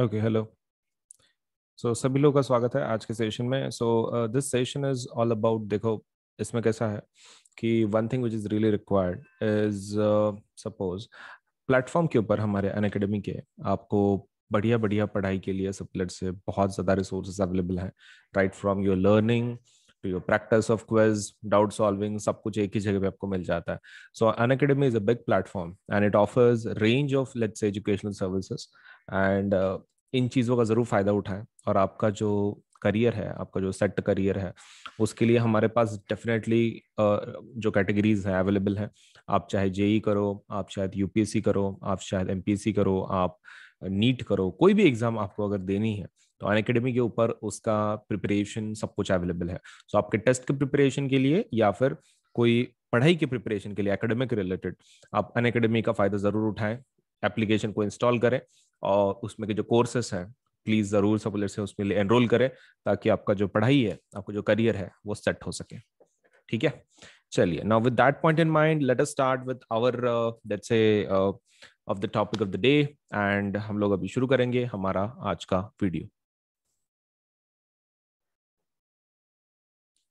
Okay hello सो सभी लोगों का स्वागत है आज के सेशन में so this session is all about देखो इसमें कैसा है कि one thing which is really required is suppose platform के ऊपर हमारे अन अकेडमी के आपको बढ़िया बढ़िया पढ़ाई के लिए सबलेट से बहुत ज़्यादा रिसोर्सेज अवेलेबल हैं right from your learning you practice of quiz doubt solving सब कुछ एक ही जगह पे आपको मिल जाता है so Unacademy is a big platform and it offers range of lets educational services and इन चीज़ों का ज़रूर फ़ायदा उठाएं और आपका जो करियर है आपका जो सेट करियर है उसके लिए हमारे पास डेफिनेटली uh, जो कैटेगरीज हैं अवेलेबल हैं आप चाहे जेई e करो आप शायद यूपीएससी करो आप शायद एमपीएससी करो आप नीट करो कोई भी एग्ज़ाम आपको अगर देनी है तो अन अकेडमी के ऊपर उसका प्रिपरेशन सब कुछ अवेलेबल है सो so, आपके टेस्ट के प्रिपरेशन के लिए या फिर कोई पढ़ाई के प्रिपरेशन के लिए एकेडमिक रिलेटेड आप अन अकेडमी का फ़ायदा ज़रूर उठाएं एप्लीकेशन को इंस्टॉल करें और उसमें के जो कोर्सेस हैं प्लीज़ ज़रूर सब से उसमें लिए एनरोल करें ताकि आपका जो पढ़ाई है आपका जो करियर है वो सेट हो सके ठीक है चलिए now with that point in mind let us start with our let's say of the topic of the day and हम लोग अभी शुरू करेंगे हमारा आज का वीडियो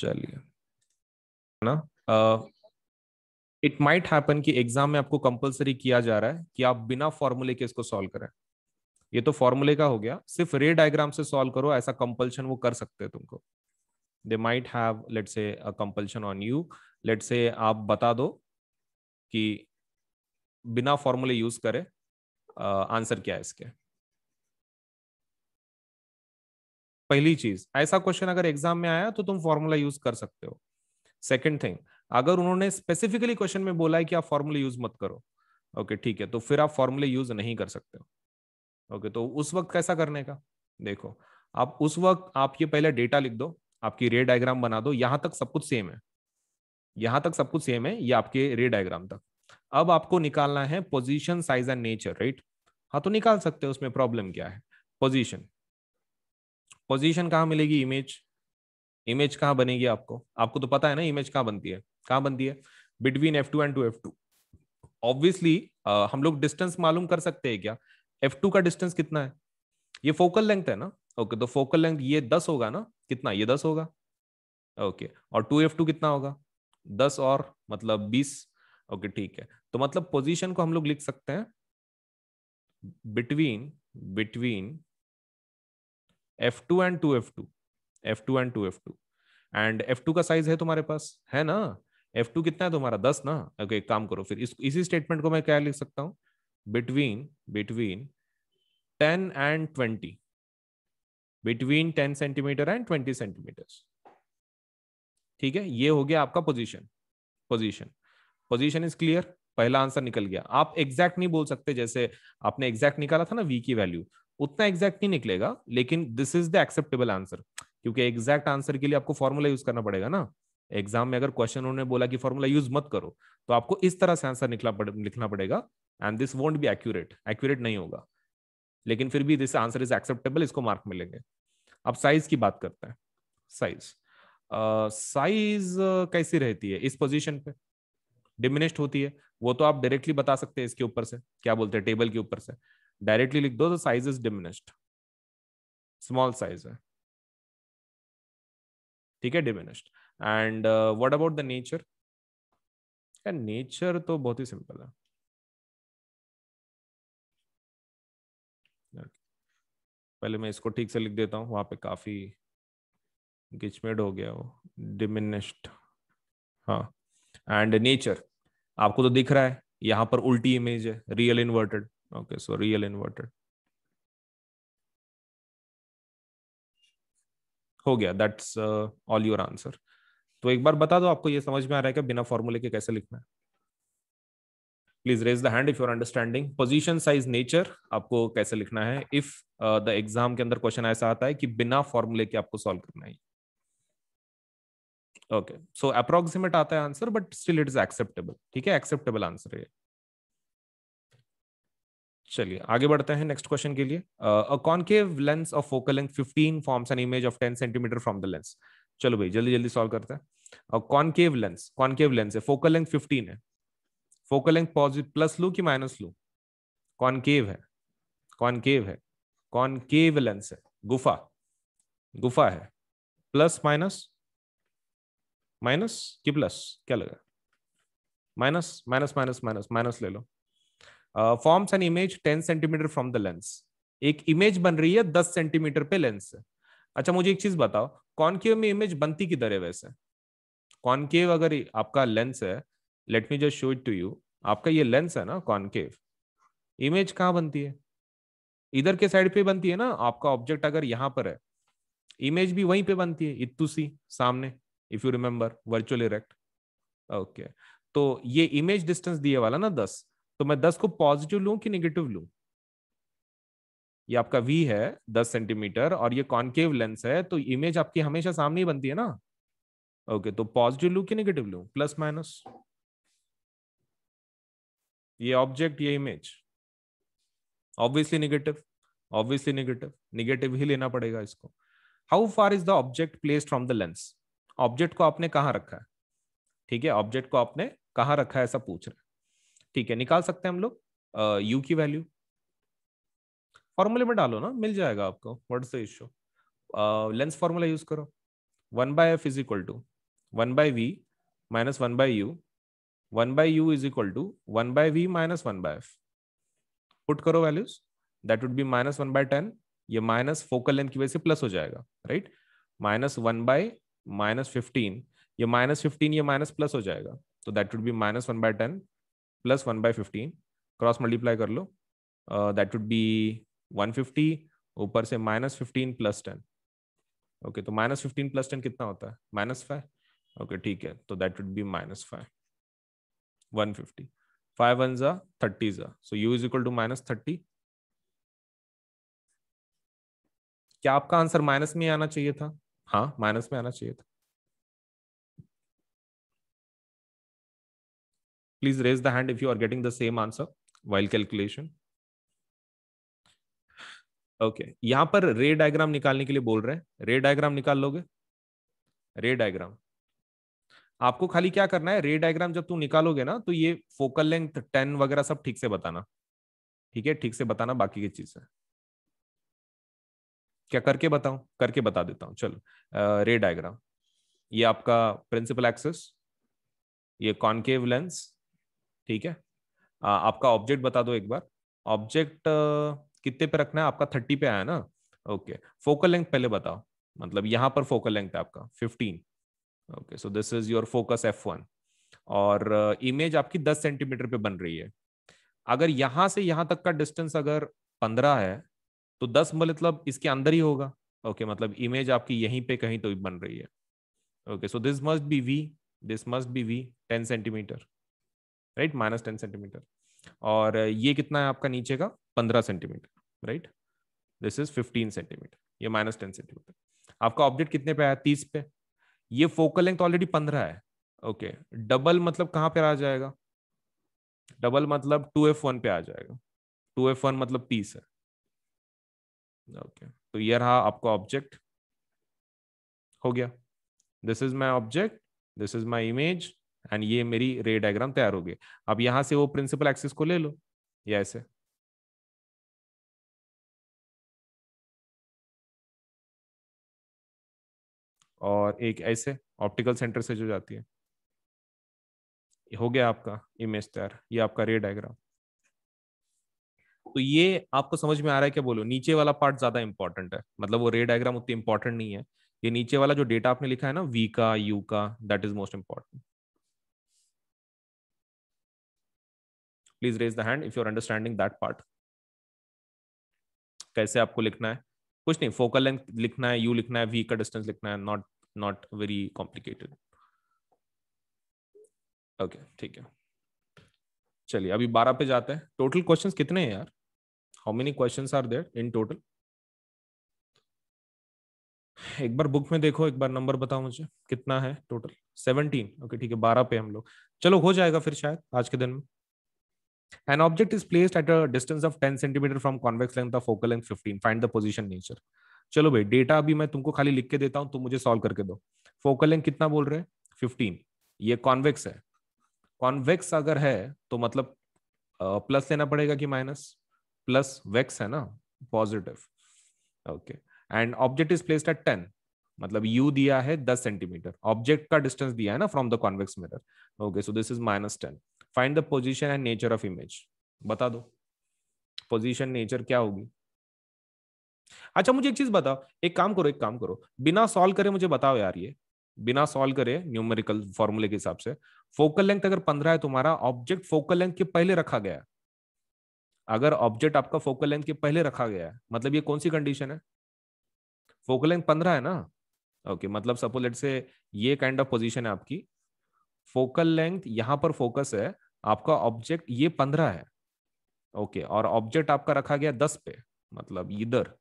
चलिए ना इट माइट हैपन कि एग्जाम में आपको कंपलसरी किया जा रहा है कि आप बिना फॉर्मूले के इसको सॉल्व करें ये तो फॉर्मूले का हो गया सिर्फ रे डायग्राम से सॉल्व करो ऐसा कंपल्शन वो कर सकते हैं तुमको they might have let's say compulsion on you let's say आप बता दो कि बिना फॉर्मूले यूज करे आंसर uh, क्या है इसके पहली चीज ऐसा क्वेश्चन अगर एग्जाम में आया तो तुम फॉर्मूला यूज कर सकते हो सेकंड थिंग अगर उन्होंने स्पेसिफिकली क्वेश्चन में बोला है कि आप फॉर्मूले यूज मत करो ओके okay, ठीक है तो फिर आप फॉर्मूले यूज नहीं कर सकते हो ओके तो उस वक्त कैसा करने का देखो आप उस वक्त आप ये पहले डेटा लिख दो आपकी रे डायग्राम बना दो यहां तक सब कुछ सेम है यहां तक सब कुछ सेम है ये आपके रे डायग्राम तक अब आपको निकालना है position size and nature right हाँ तो निकाल सकते हो उसमें प्रॉब्लम क्या है पोजीशन पोजीशन कहाँ मिलेगी इमेज इमेज कहाँ बनेगी आपको आपको तो पता है ना इमेज कहाँ बनती है कहाँ बनती है between F two and two F two obviously हम लोग डिस्टेंस मालूम कर सकते हैं क्या एफ टू का डिस्टेंस कितना है ये फोकल लेंथ है ना ओके okay, तो फोकल लेंथ ये दस होगा ना कितना ये दस होगा ओके okay, और टू एफ टू कितना होगा दस और मतलब बीस ओके okay, ठीक है तो मतलब पोजीशन को हम लोग लिख सकते हैं between between F two and two F two F two and two F two and F two का साइज है तुम्हारे पास है ना एफ टू कितना है तुम्हारा दस ना ओके okay, काम करो फिर इस इसी स्टेटमेंट को मैं क्या लिख सकता हूँ between between ten and twenty between ten centimetre and twenty centimetre ठीक है ये हो गया आपका position position position is clear पहला आंसर निकल गया आप एग्जैक्ट नहीं बोल सकते जैसे आपने एग्जैक्ट निकाला था ना वी की वैल्यू उतना एग्जैक्ट नहीं निकलेगा लेकिन this is the acceptable answer क्योंकि एग्जैक्ट आंसर के लिए आपको फॉर्मूला यूज करना पड़ेगा ना एग्जाम में अगर क्वेश्चन उन्होंने बोला कि फॉर्मूला यूज मत करो तो आपको इस तरह से आंसर निकला पड़े, लिखना पड़ेगा and this won't be accurate accurate नहीं होगा लेकिन फिर भी दिस आंसर इज एक्सेप्टेबल इसको मार्क मिलेंगे अब साइज की बात करते हैं साइज साइज uh, uh, कैसी रहती है इस पोजीशन पे डिमिनिश्ड होती है वो तो आप डायरेक्टली बता सकते हैं इसके ऊपर से क्या बोलते हैं टेबल के ऊपर से डायरेक्टली लिख दो तो size is diminished small size है ठीक है diminished and what about the nature nature तो बहुत ही सिंपल है पहले मैं इसको ठीक से लिख देता हूँ वहां पे काफ़ी गिचमेड हो गया वो डिमिनिस्ड हाँ एंड नेचर आपको तो दिख रहा है यहाँ पर उल्टी इमेज है real inverted Okay, so real inverted. हो गया दैट्स ऑल योर आंसर तो एक बार बता दो आपको ये समझ में आ रहा है कि बिना फॉर्मूले के कैसे लिखना है please raise the hand if your understanding position size nature आपको कैसे लिखना है इफ द एग्जाम के अंदर क्वेश्चन ऐसा आता है कि बिना फॉर्मूले के आपको सॉल्व करना है ओके सो अप्रोक्सीमेट आता है answer but still it is acceptable ठीक है एक्सेप्टेबल आंसर है चलिए आगे बढ़ते हैं नेक्स्ट क्वेश्चन के लिए a concave lens of focal length 15 forms an image of 10 centimetre from the lens चलो भाई जल्दी जल्दी सॉल्व करते हैं a concave lens concave lens है फोकल लेंथ 15 है फोकल लेंथ पॉजिटिव प्लस लू कि माइनस लू कॉनकेव है कॉनकेव है कॉनकेव लेंस है गुफा गुफा है प्लस माइनस माइनस कि प्लस क्या लगा minus minus minus minus minus ले लो forms an image ten centimetre from the lens एक इमेज बन रही है दस सेंटीमीटर पे लेंस से अच्छा मुझे एक चीज बताओ कॉनकेव में इमेज बनती किधर है वैसे कॉनकेव अगर आपका लेंस है let me just show it to you आपका ये लेंस है ना कॉनकेव इमेज कहाँ बनती है इधर के साइड पे बनती है ना आपका ऑब्जेक्ट अगर यहाँ पर है इमेज भी वहीं पे बनती है इतु सी सामने if you remember virtual erect okay तो ये इमेज डिस्टेंस दिए वाला ना दस तो मैं दस को पॉजिटिव लू कि निगेटिव लू ये आपका वी है दस सेंटीमीटर और ये कॉन्केव लेंस है तो इमेज आपकी हमेशा सामने ही बनती है ना ओके तो पॉजिटिव लू कि निगेटिव लू प्लस माइनस ये ऑब्जेक्ट ये image obviously negative obviously negative negative ही लेना पड़ेगा इसको how far is the object place from the lens object को आपने कहा रखा है ठीक है ऑब्जेक्ट को आपने कहा रखा है ऐसा पूछ रहे ठीक है निकाल सकते हैं हम लोग यू की वैल्यू फॉर्मूले में डालो ना मिल जाएगा आपको वर्ड से इश्यू लेंस फॉर्मूला यूज करो one by F is equal to one by V minus one by U one by U is equal to one by V minus one by F put करो values that would be minus one by ten ये माइनस focal length की वजह से plus हो जाएगा right minus one by minus fifteen ये minus fifteen ये माइनस प्लस हो जाएगा तो that would be minus one by ten plus one by fifteen cross multiply कर लो that would be one fifty ऊपर से minus fifteen plus ten okay तो माइनस फिफ्टीन प्लस टेन कितना होता है माइनस फाइव ओके ठीक है तो that would be minus five one fifty five one जा थर्टी जा so U is equal to minus thirty क्या आपका आंसर माइनस हाँ, में आना चाहिए था हाँ माइनस में आना चाहिए था Please raise the hand if you are getting the same answer while calculation. Okay okay. यहां पर रे डायग्राम निकालने के लिए बोल रहे हैं रे डायग्राम निकाल लोगे रे डायग्राम आपको खाली क्या करना है रे डायग्राम जब तू निकालोगे ना तो ये फोकल लेंथ टेन वगैरह सब ठीक से बताना ठीक है ठीक से बताना बाकी की चीज है क्या करके बताऊं करके बता देता हूं चलो रे डायग्राम ये आपका प्रिंसिपल एक्सेस ये कॉन्केव लेंस ठीक है आ, आपका ऑब्जेक्ट बता दो एक बार ऑब्जेक्ट कितने पे रखना है आपका थर्टी पे आया ना ओके फोकल लेंथ पहले बताओ मतलब यहाँ पर फोकल लेंथ है आपका fifteen okay so this is your focus F one और इमेज आपकी दस सेंटीमीटर पे बन रही है अगर यहाँ से यहाँ तक का डिस्टेंस अगर पंद्रह है तो दस मतलब इसके अंदर ही होगा ओके okay, मतलब इमेज आपकी यहीं पे कहीं तो बन रही है okay so this must be v this must be v ten centimetre right minus ten centimetre और ये कितना है आपका नीचे का पंद्रह centimetre right this is fifteen centimetre ये माइनस टेन सेंटीमीटर आपका ऑब्जेक्ट कितने पे आया तीस पे ये फोकल लेंथ ऑलरेडी पंद्रह है ओके डबल मतलब कहाँ पे आ जाएगा डबल मतलब टू एफ वन पे आ जाएगा टू एफ वन मतलब तीस है ओके तो ये रहा आपका ऑब्जेक्ट हो गया this is my object this is my image and ये मेरी रे डायग्राम तैयार हो गई अब यहां से वो प्रिंसिपल एक्सिस को ले लो या ऐसे और एक ऐसे ऑप्टिकल सेंटर से जो जाती है हो गया आपका इमेज तैयार ये आपका रे डायग्राम तो ये आपको समझ में आ रहा है क्या बोलो नीचे वाला पार्ट ज्यादा इंपॉर्टेंट है मतलब वो रे डायग्राम उतनी इंपॉर्टेंट नहीं है ये नीचे वाला जो डेटा आपने लिखा है ना वी का यू का that is most important please raise the hand if you are understanding that part कैसे आपको लिखना है कुछ नहीं फोकल लेंथ लिखना है यू लिखना है वी का डिस्टेंस लिखना है not not very complicated okay ठीक है चलिए अभी बारह पे जाते हैं टोटल क्वेश्चन कितने हैं यार how many question are there in total एक बार बुक में देखो एक बार नंबर बताओ मुझे कितना है टोटल सेवनटीन ओके ठीक है बारह पे हम लोग चलो हो जाएगा फिर शायद आज के दिन में An object is placed at a distance of 10 centimetre from convex length of focal length 15 find the position nature चलो भाई डेटा अभी मैं तुमको खाली लिख के देता हूं तुम मुझे सॉल्व करके दो फोकल लेंथ कितना बोल रहे हैं 15 ये कॉन्वेक्स है कॉन्वेक्स अगर है तो मतलब प्लस लेना पड़ेगा कि माइनस प्लस वेक्स है ना positive okay and object is placed at 10 मतलब यू दिया है 10 सेंटीमीटर ऑब्जेक्ट का डिस्टेंस दिया है ना from the convex mirror okay so this is minus ten find the position and nature of image बता दो पोजिशन नेचर क्या होगी अच्छा मुझे एक चीज बताओ एक काम करो एक काम करो बिना सॉल्व करे मुझे बताओ यार ये बिना सॉल्व करे न्यूमेरिकल फॉर्मूले के हिसाब से फोकल लेंथ अगर पंद्रह है तुम्हारा ऑब्जेक्ट फोकल लेंथ के पहले रखा गया है अगर ऑब्जेक्ट आपका फोकल लेंथ के पहले रखा गया है मतलब ये कौन सी कंडीशन है फोकल लेंथ पंद्रह है ना ओके okay, मतलब सपोज लेट से ये काइंड ऑफ पोजीशन है आपकी फोकल लेंथ यहां पर फोकस है आपका ऑब्जेक्ट ये पंद्रह है ओके और ऑब्जेक्ट आपका रखा गया दस पे मतलब इधर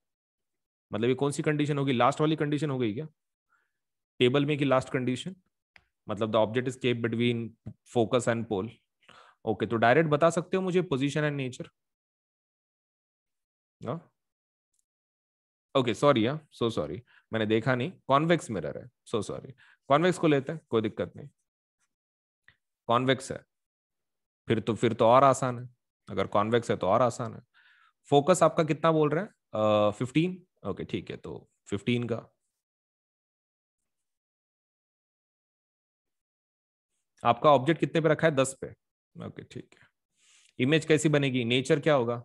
मतलब ये कौन सी कंडीशन होगी लास्ट वाली कंडीशन हो गई क्या टेबल में की लास्ट कंडीशन मतलब the object is kept between focus and pole okay तो डायरेक्ट बता सकते हो मुझे position and nature okay sorry so sorry मैंने देखा नहीं कॉन्वेक्स मिरर है सो सॉरी कॉन्वेक्स को लेते हैं कोई दिक्कत नहीं कॉन्वेक्स है फिर तो फिर तो और आसान है अगर कॉन्वेक्स है तो और आसान है फोकस आपका कितना बोल रहे हैं फिफ्टीन ओके ठीक है तो फिफ्टीन का आपका ऑब्जेक्ट कितने पे रखा है दस पे ओके ठीक है इमेज कैसी बनेगी नेचर क्या होगा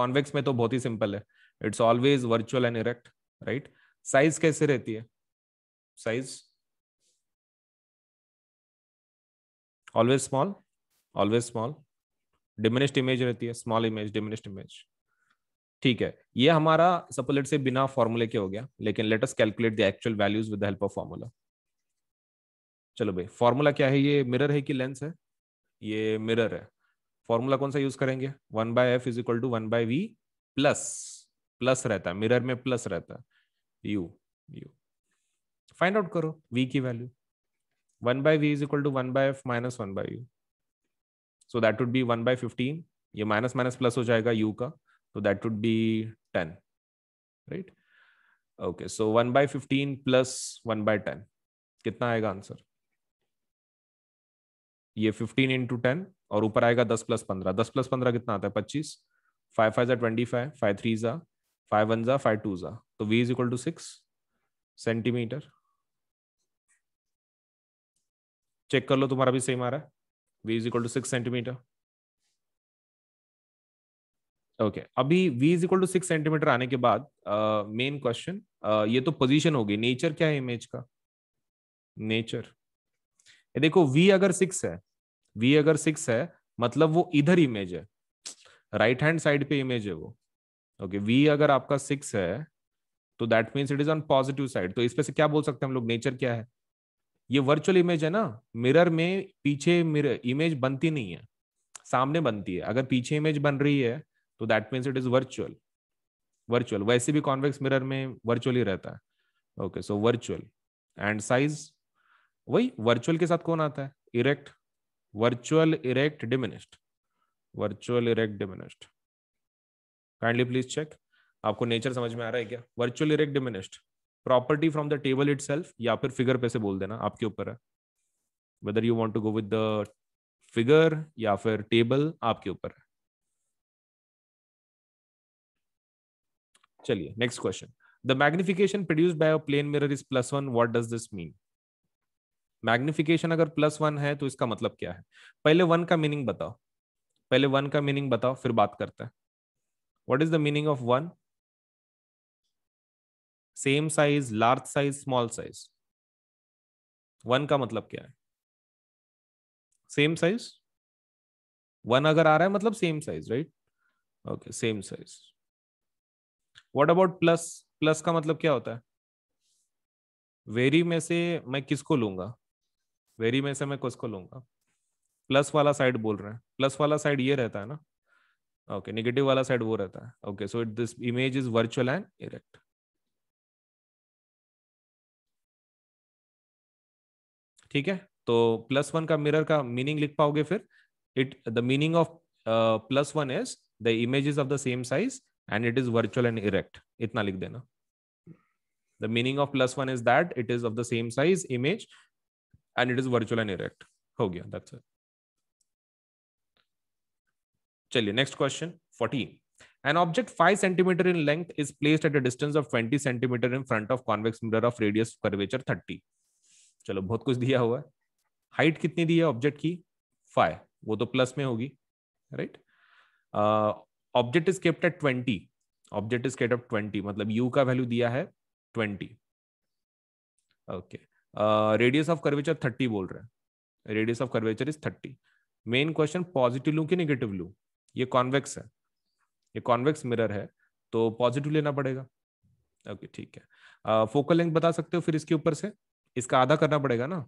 कॉन्वेक्स में तो बहुत ही सिंपल है it's always virtual and erect right size कैसे रहती है size always small always small diminished image रहती है स्मॉल इमेज डिमिनिस्ड इमेज ठीक है ये हमारा सपोलेट से बिना फॉर्मूले के हो गया लेकिन let us calculate the actual values with the help of formula चलो भाई फॉर्मूला क्या है ये मिरर है कि लेंस है ये मिरर है फॉर्मूला कौन सा यूज करेंगे one by F is equal to one by v plus plus रहता है मिरर में प्लस रहता है यू यू फाइंड आउट करो वी की value 1 by v is equal to 1 by f minus 1 by u. So that would be 1 by 15. ये minus minus plus हो जाएगा u का तो that would be 10 right okay so 1 by 15 plus 1 by 10 कितना आएगा answer ये 15 into ten और ऊपर आएगा 10 प्लस 15 10 प्लस 15 कितना आता है 25 फाइव फाइव जा ट्वेंटी फाइव फाइव थ्री जा फाइव वन जा फाइव टू जा तो v is equal to six centimetre check कर लो तुम्हारा भी सेम आ रहा है v is equal to six centimetre okay अभी v is equal to six centimetre आने के बाद मेन uh, क्वेश्चन uh, ये तो पोजीशन होगी नेचर क्या है इमेज का नेचर ये देखो वी अगर सिक्स है वी अगर सिक्स है मतलब वो इधर इमेज है राइट हैंड साइड पे इमेज है वो ओके okay, वी अगर आपका सिक्स है तो that means it is on positive side तो इस पे से क्या बोल सकते हैं हम लोग नेचर क्या है ये वर्चुअल इमेज है ना मिरर में पीछे मिरर इमेज बनती नहीं है सामने बनती है अगर पीछे इमेज बन रही है तो that means it is virtual virtual वैसे भी कॉन्वेक्स मिरर में वर्चुअल ही रहता है okay so virtual and size वही वर्चुअल के साथ कौन आता है erect virtual erect diminished virtual erect diminished kindly please check आपको नेचर समझ में आ रहा है क्या virtual erect diminished property from the table it या फिर फिगर पे से बोल देना आपके ऊपर है whether you want to go with the figure या फिर टेबल आपके ऊपर है चलिए next question the magnification produce by a plane mirror is plus one what does this mean magnification अगर प्लस वन है तो इसका मतलब क्या है पहले वन का मीनिंग बताओ पहले वन का मीनिंग बताओ फिर बात करते हैं what is the meaning of one same size large size small size one का मतलब क्या है सेम साइज वन अगर आ रहा है मतलब same size right okay same size what about plus plus का मतलब क्या होता है वेरी में से मैं किसको लूंगा वेरी में से मैं किसको लूंगा प्लस वाला साइड बोल रहे हैं प्लस वाला साइड ये रहता है ना ओके okay, नेगेटिव वाला साइड वो रहता है okay so it this image is virtual and erect ठीक है तो प्लस वन का मिरर का मीनिंग लिख पाओगे फिर it the meaning of plus one is the image of the same size and it is virtual and erect इतना लिख देना the meaning of plus one is that it is of the same size image and it is virtual and erect हो गया that's it चलिए next question fourteen An object 5 cm in length is placed at a distance of 20 cm in front of convex mirror of radius curvature 30. चलो बहुत कुछ दिया हुआ है height कितनी दी है ऑब्जेक्ट की फाइव वो तो प्लस में होगी right object is kept at twenty object is kept twenty मतलब यू का वैल्यू दिया है twenty okay radius of curvature thirty बोल रहे हैं radius of curvature is thirty main question positive लू कि नेगेटिव लू ये कॉन्वेक्स है ये कॉन्वेक्स मिरर है तो पॉजिटिव लेना पड़ेगा ओके okay, ठीक है फोकल uh, लेंथ बता सकते हो फिर इसके ऊपर से इसका आधा करना पड़ेगा ना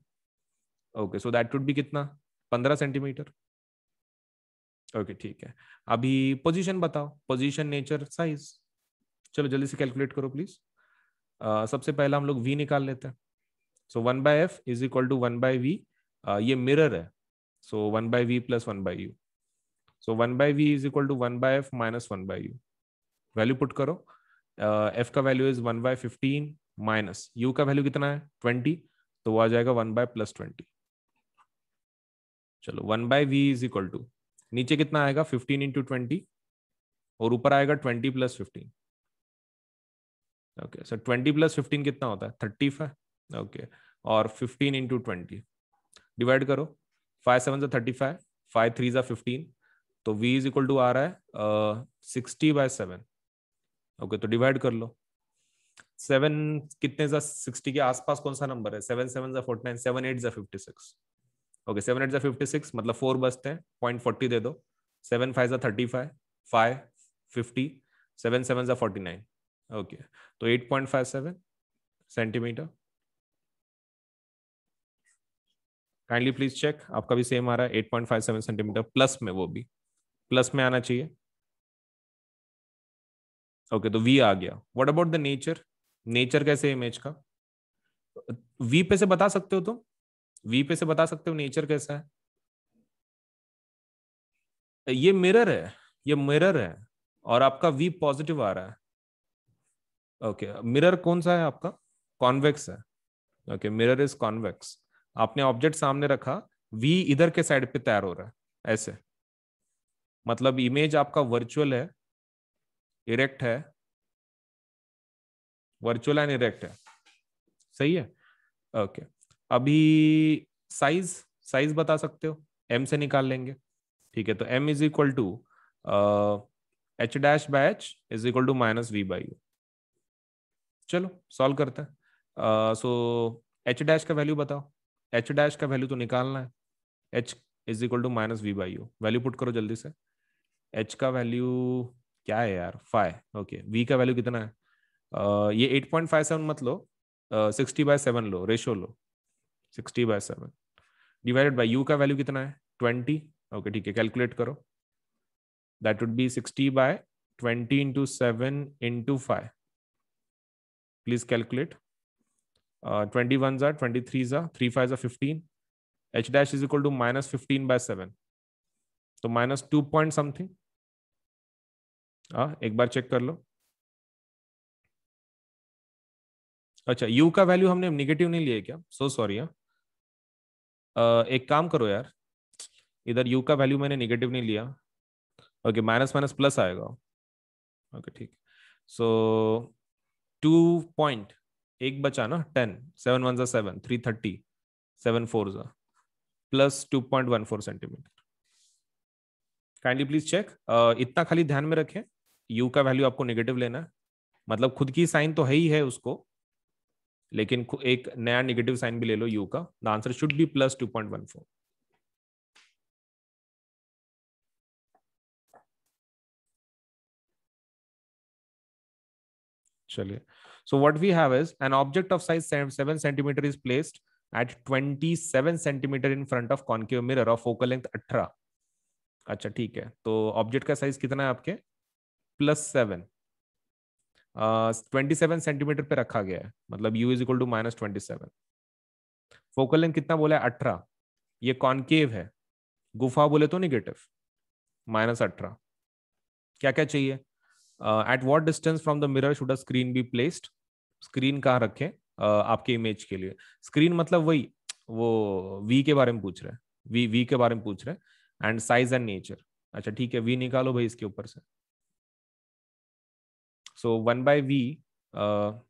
ओके सो दैट वुड भी कितना पंद्रह सेंटीमीटर ओके ठीक है अभी पोजीशन बताओ पोजीशन नेचर साइज चलो जल्दी से कैलकुलेट करो प्लीज uh, सबसे पहला हम लोग वी निकाल लेते हैं so one by F is equal to one by v ये मिरर है so one by v plus one by u so one by v is equal to one by f minus one by u value put करो f uh, का value is one by fifteen minus u का value कितना है twenty तो वो आ जाएगा one by plus twenty चलो one by v is equal to नीचे कितना आएगा फिफ्टीन इंटू ट्वेंटी और ऊपर आएगा twenty plus fifteen okay sir twenty plus fifteen कितना होता है थर्टी फाइव ओके और फिफ्टीन इंटू ट्वेंटी डिवाइड करो फाइव सेवन जो थर्टी फाइव फाइव थ्री जो फिफ्टीन तो वी इज इक्वल टू आ रहा है सिक्सटी बाय सेवन ओके तो डिवाइड कर लो सेवन कितने जा सिक्सटी के आसपास कौन सा नंबर है सेवन सेवन जा फोर्टी नाइन सेवन एट जा fifty six okay seven eight जा फिफ्टी सिक्स मतलब फोर बचते हैं पॉइंट फोर्टी दे दो सेवन फाइव जा thirty five five fifty seven seven जा फोर्टी नाइन ओके तो eight point five seven centimetre kindly please check आपका भी सेम आ रहा है eight point five seven centimetre plus में वो भी प्लस में आना चाहिए ओके okay, तो वी आ गया what about the nature nature कैसे इमेज का वी पे से बता सकते हो तुम तो? वी पे से बता सकते हो नेचर कैसा है ये मिरर है ये मिरर है और आपका वी पॉजिटिव आ रहा है ओके okay. मिरर कौन सा है आपका कॉन्वेक्स है ओके मिरर इज कॉन्वेक्स आपने ऑब्जेक्ट सामने रखा वी इधर के साइड पे तैयार हो रहा है ऐसे मतलब इमेज आपका वर्चुअल है इरेक्ट है वर्चुअल एंड इरेक्ट है सही है ओके okay. अभी साइज साइज बता सकते हो एम से निकाल लेंगे ठीक है तो m is equal to h dash by h is equal to minus v by u चलो सॉल्व करते हैं सो एच डैश का वैल्यू बताओ एच डैश का वैल्यू तो निकालना है h is equal to minus v by u value put करो जल्दी से एच का वैल्यू क्या है यार फाइव ओके वी का वैल्यू कितना है ये 8.57 मत लो sixty by seven low ratio लो sixty by seven divided by u का वैल्यू कितना है ट्वेंटी ओके ठीक है कैलकुलेट करो that would be sixty by twenty into seven into five please calculate twenty one जा ट्वेंटी थ्री जा three five जा fifteen h dash is equal to minus fifteen by seven तो minus two point something एक बार check कर लो अच्छा you का value हमने निगेटिव नहीं लिया क्या सो सॉरी हाँ। एक काम करो यार इधर यू का वैल्यू मैंने निगेटिव नहीं लिया ओके माइनस माइनस प्लस आएगा ओके ठीक सो टू पॉइंट एक बचा ना टेन सेवन वन जा seven three thirty seven four जा plus two point one four centimetre kindly please check इतना खाली ध्यान में रखें यू का वैल्यू आपको निगेटिव लेना है मतलब खुद की साइन तो है ही है उसको लेकिन एक नया निगेटिव साइन भी ले लो यू का the answer should be plus two point one four चलिए so what we have is an object of size seven centimetre is placed at twenty seven centimetre in front of concave mirror of focal length अठारह अच्छा ठीक है तो object का size कितना है आपके plus seven twenty seven centimetre पे रखा गया है मतलब u is equal to minus twenty seven focal length कितना बोला है अठारह ये कॉनकेव है गुफा बोले तो निगेटिव माइनस अठारह क्या क्या चाहिए at what distance from the mirror should a screen be placed screen कहाँ रखें uh, आपके इमेज के लिए स्क्रीन मतलब वही वो वी के बारे में पूछ रहे हैं वी वी के बारे में पूछ रहे हैं एंड साइज एंड नेचर अच्छा ठीक है वी निकालो भाई इसके ऊपर से so one by v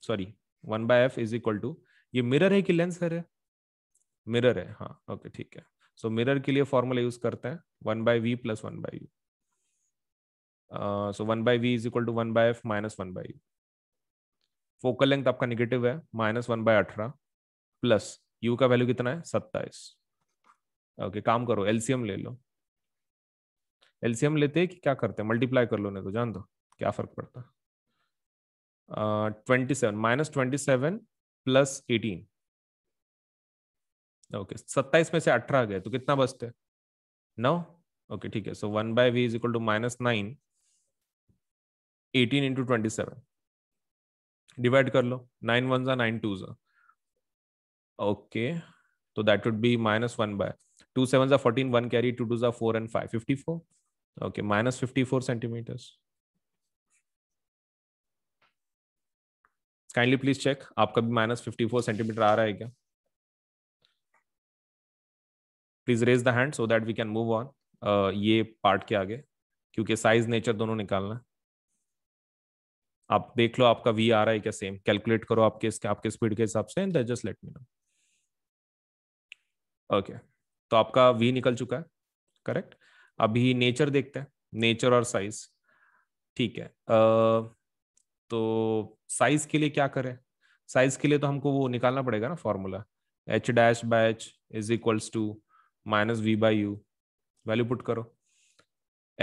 sorry one by F is equal to ये मिरर है कि लेंस है मिरर है हाँ ओके ठीक है सो so, मिरर के लिए फॉर्मूला यूज करते हैं one by v plus one by u so one by v is equal to one by f minus one by u focal length आपका निगेटिव है माइनस वन बाय अठारह plus u का value कितना है सत्ताईस okay okay, काम करो LCM ले लो एलसीएम लेते हैं कि क्या करते हैं मल्टीप्लाई कर लो नहीं तो जान दो क्या फर्क पड़ता है twenty seven minus twenty seven plus eighteen okay सत्ताईस में से अठारह गए तो कितना बचते नौ ओके ठीक है so one by v is equal to minus nine eighteen into twenty seven divide कर लो नाइन वन जा नाइन टू जा ओके तो that would be minus one by two seven जा fourteen one carry two two जा four and five fifty four okay minus fifty four centimetres kindly please check आपका भी minus fifty four centimetre आ रहा है क्या please raise the hand so that we can move on ये part के आगे क्योंकि साइज नेचर दोनों निकालना है आप देख लो आपका वी आ रहा है क्या सेम कैलकुलेट करो आपके इसके आपके स्पीड के हिसाब से and just let me know okay तो आपका वी निकल चुका है करेक्ट अभी नेचर देखते हैं नेचर और साइज ठीक है uh, तो साइज के लिए क्या करें साइज के लिए तो हमको वो निकालना पड़ेगा ना formula h dash by h is equals to minus v by u value put करो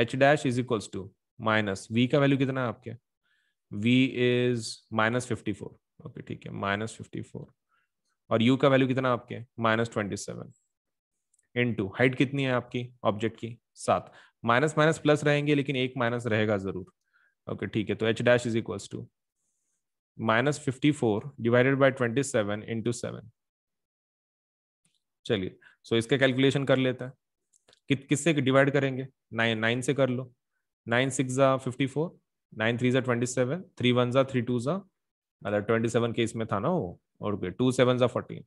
h dash is equals to minus v का वैल्यू कितना है आपके v is minus fifty four okay ठीक है माइनस फिफ्टी फोर और u का value कितना आपके minus twenty seven into height कितनी है आपकी ऑब्जेक्ट की सात माइनस माइनस प्लस रहेंगे लेकिन एक माइनस रहेगा जरूर ओके ठीक है तो h dash is equal to minus fifty four divided by twenty seven into seven चलिए सो इसका कैलकुलेशन कर लेते हैं कि, किससे डिवाइड करेंगे नाइन नाइन से कर लो नाइन सिक्स जा फिफ्टी फोर नाइन थ्री जा ट्वेंटी सेवन थ्री वन जा थ्री टू जा मतलब ट्वेंटी सेवन के इसमें था ना वो और टू सेवन जा fourteen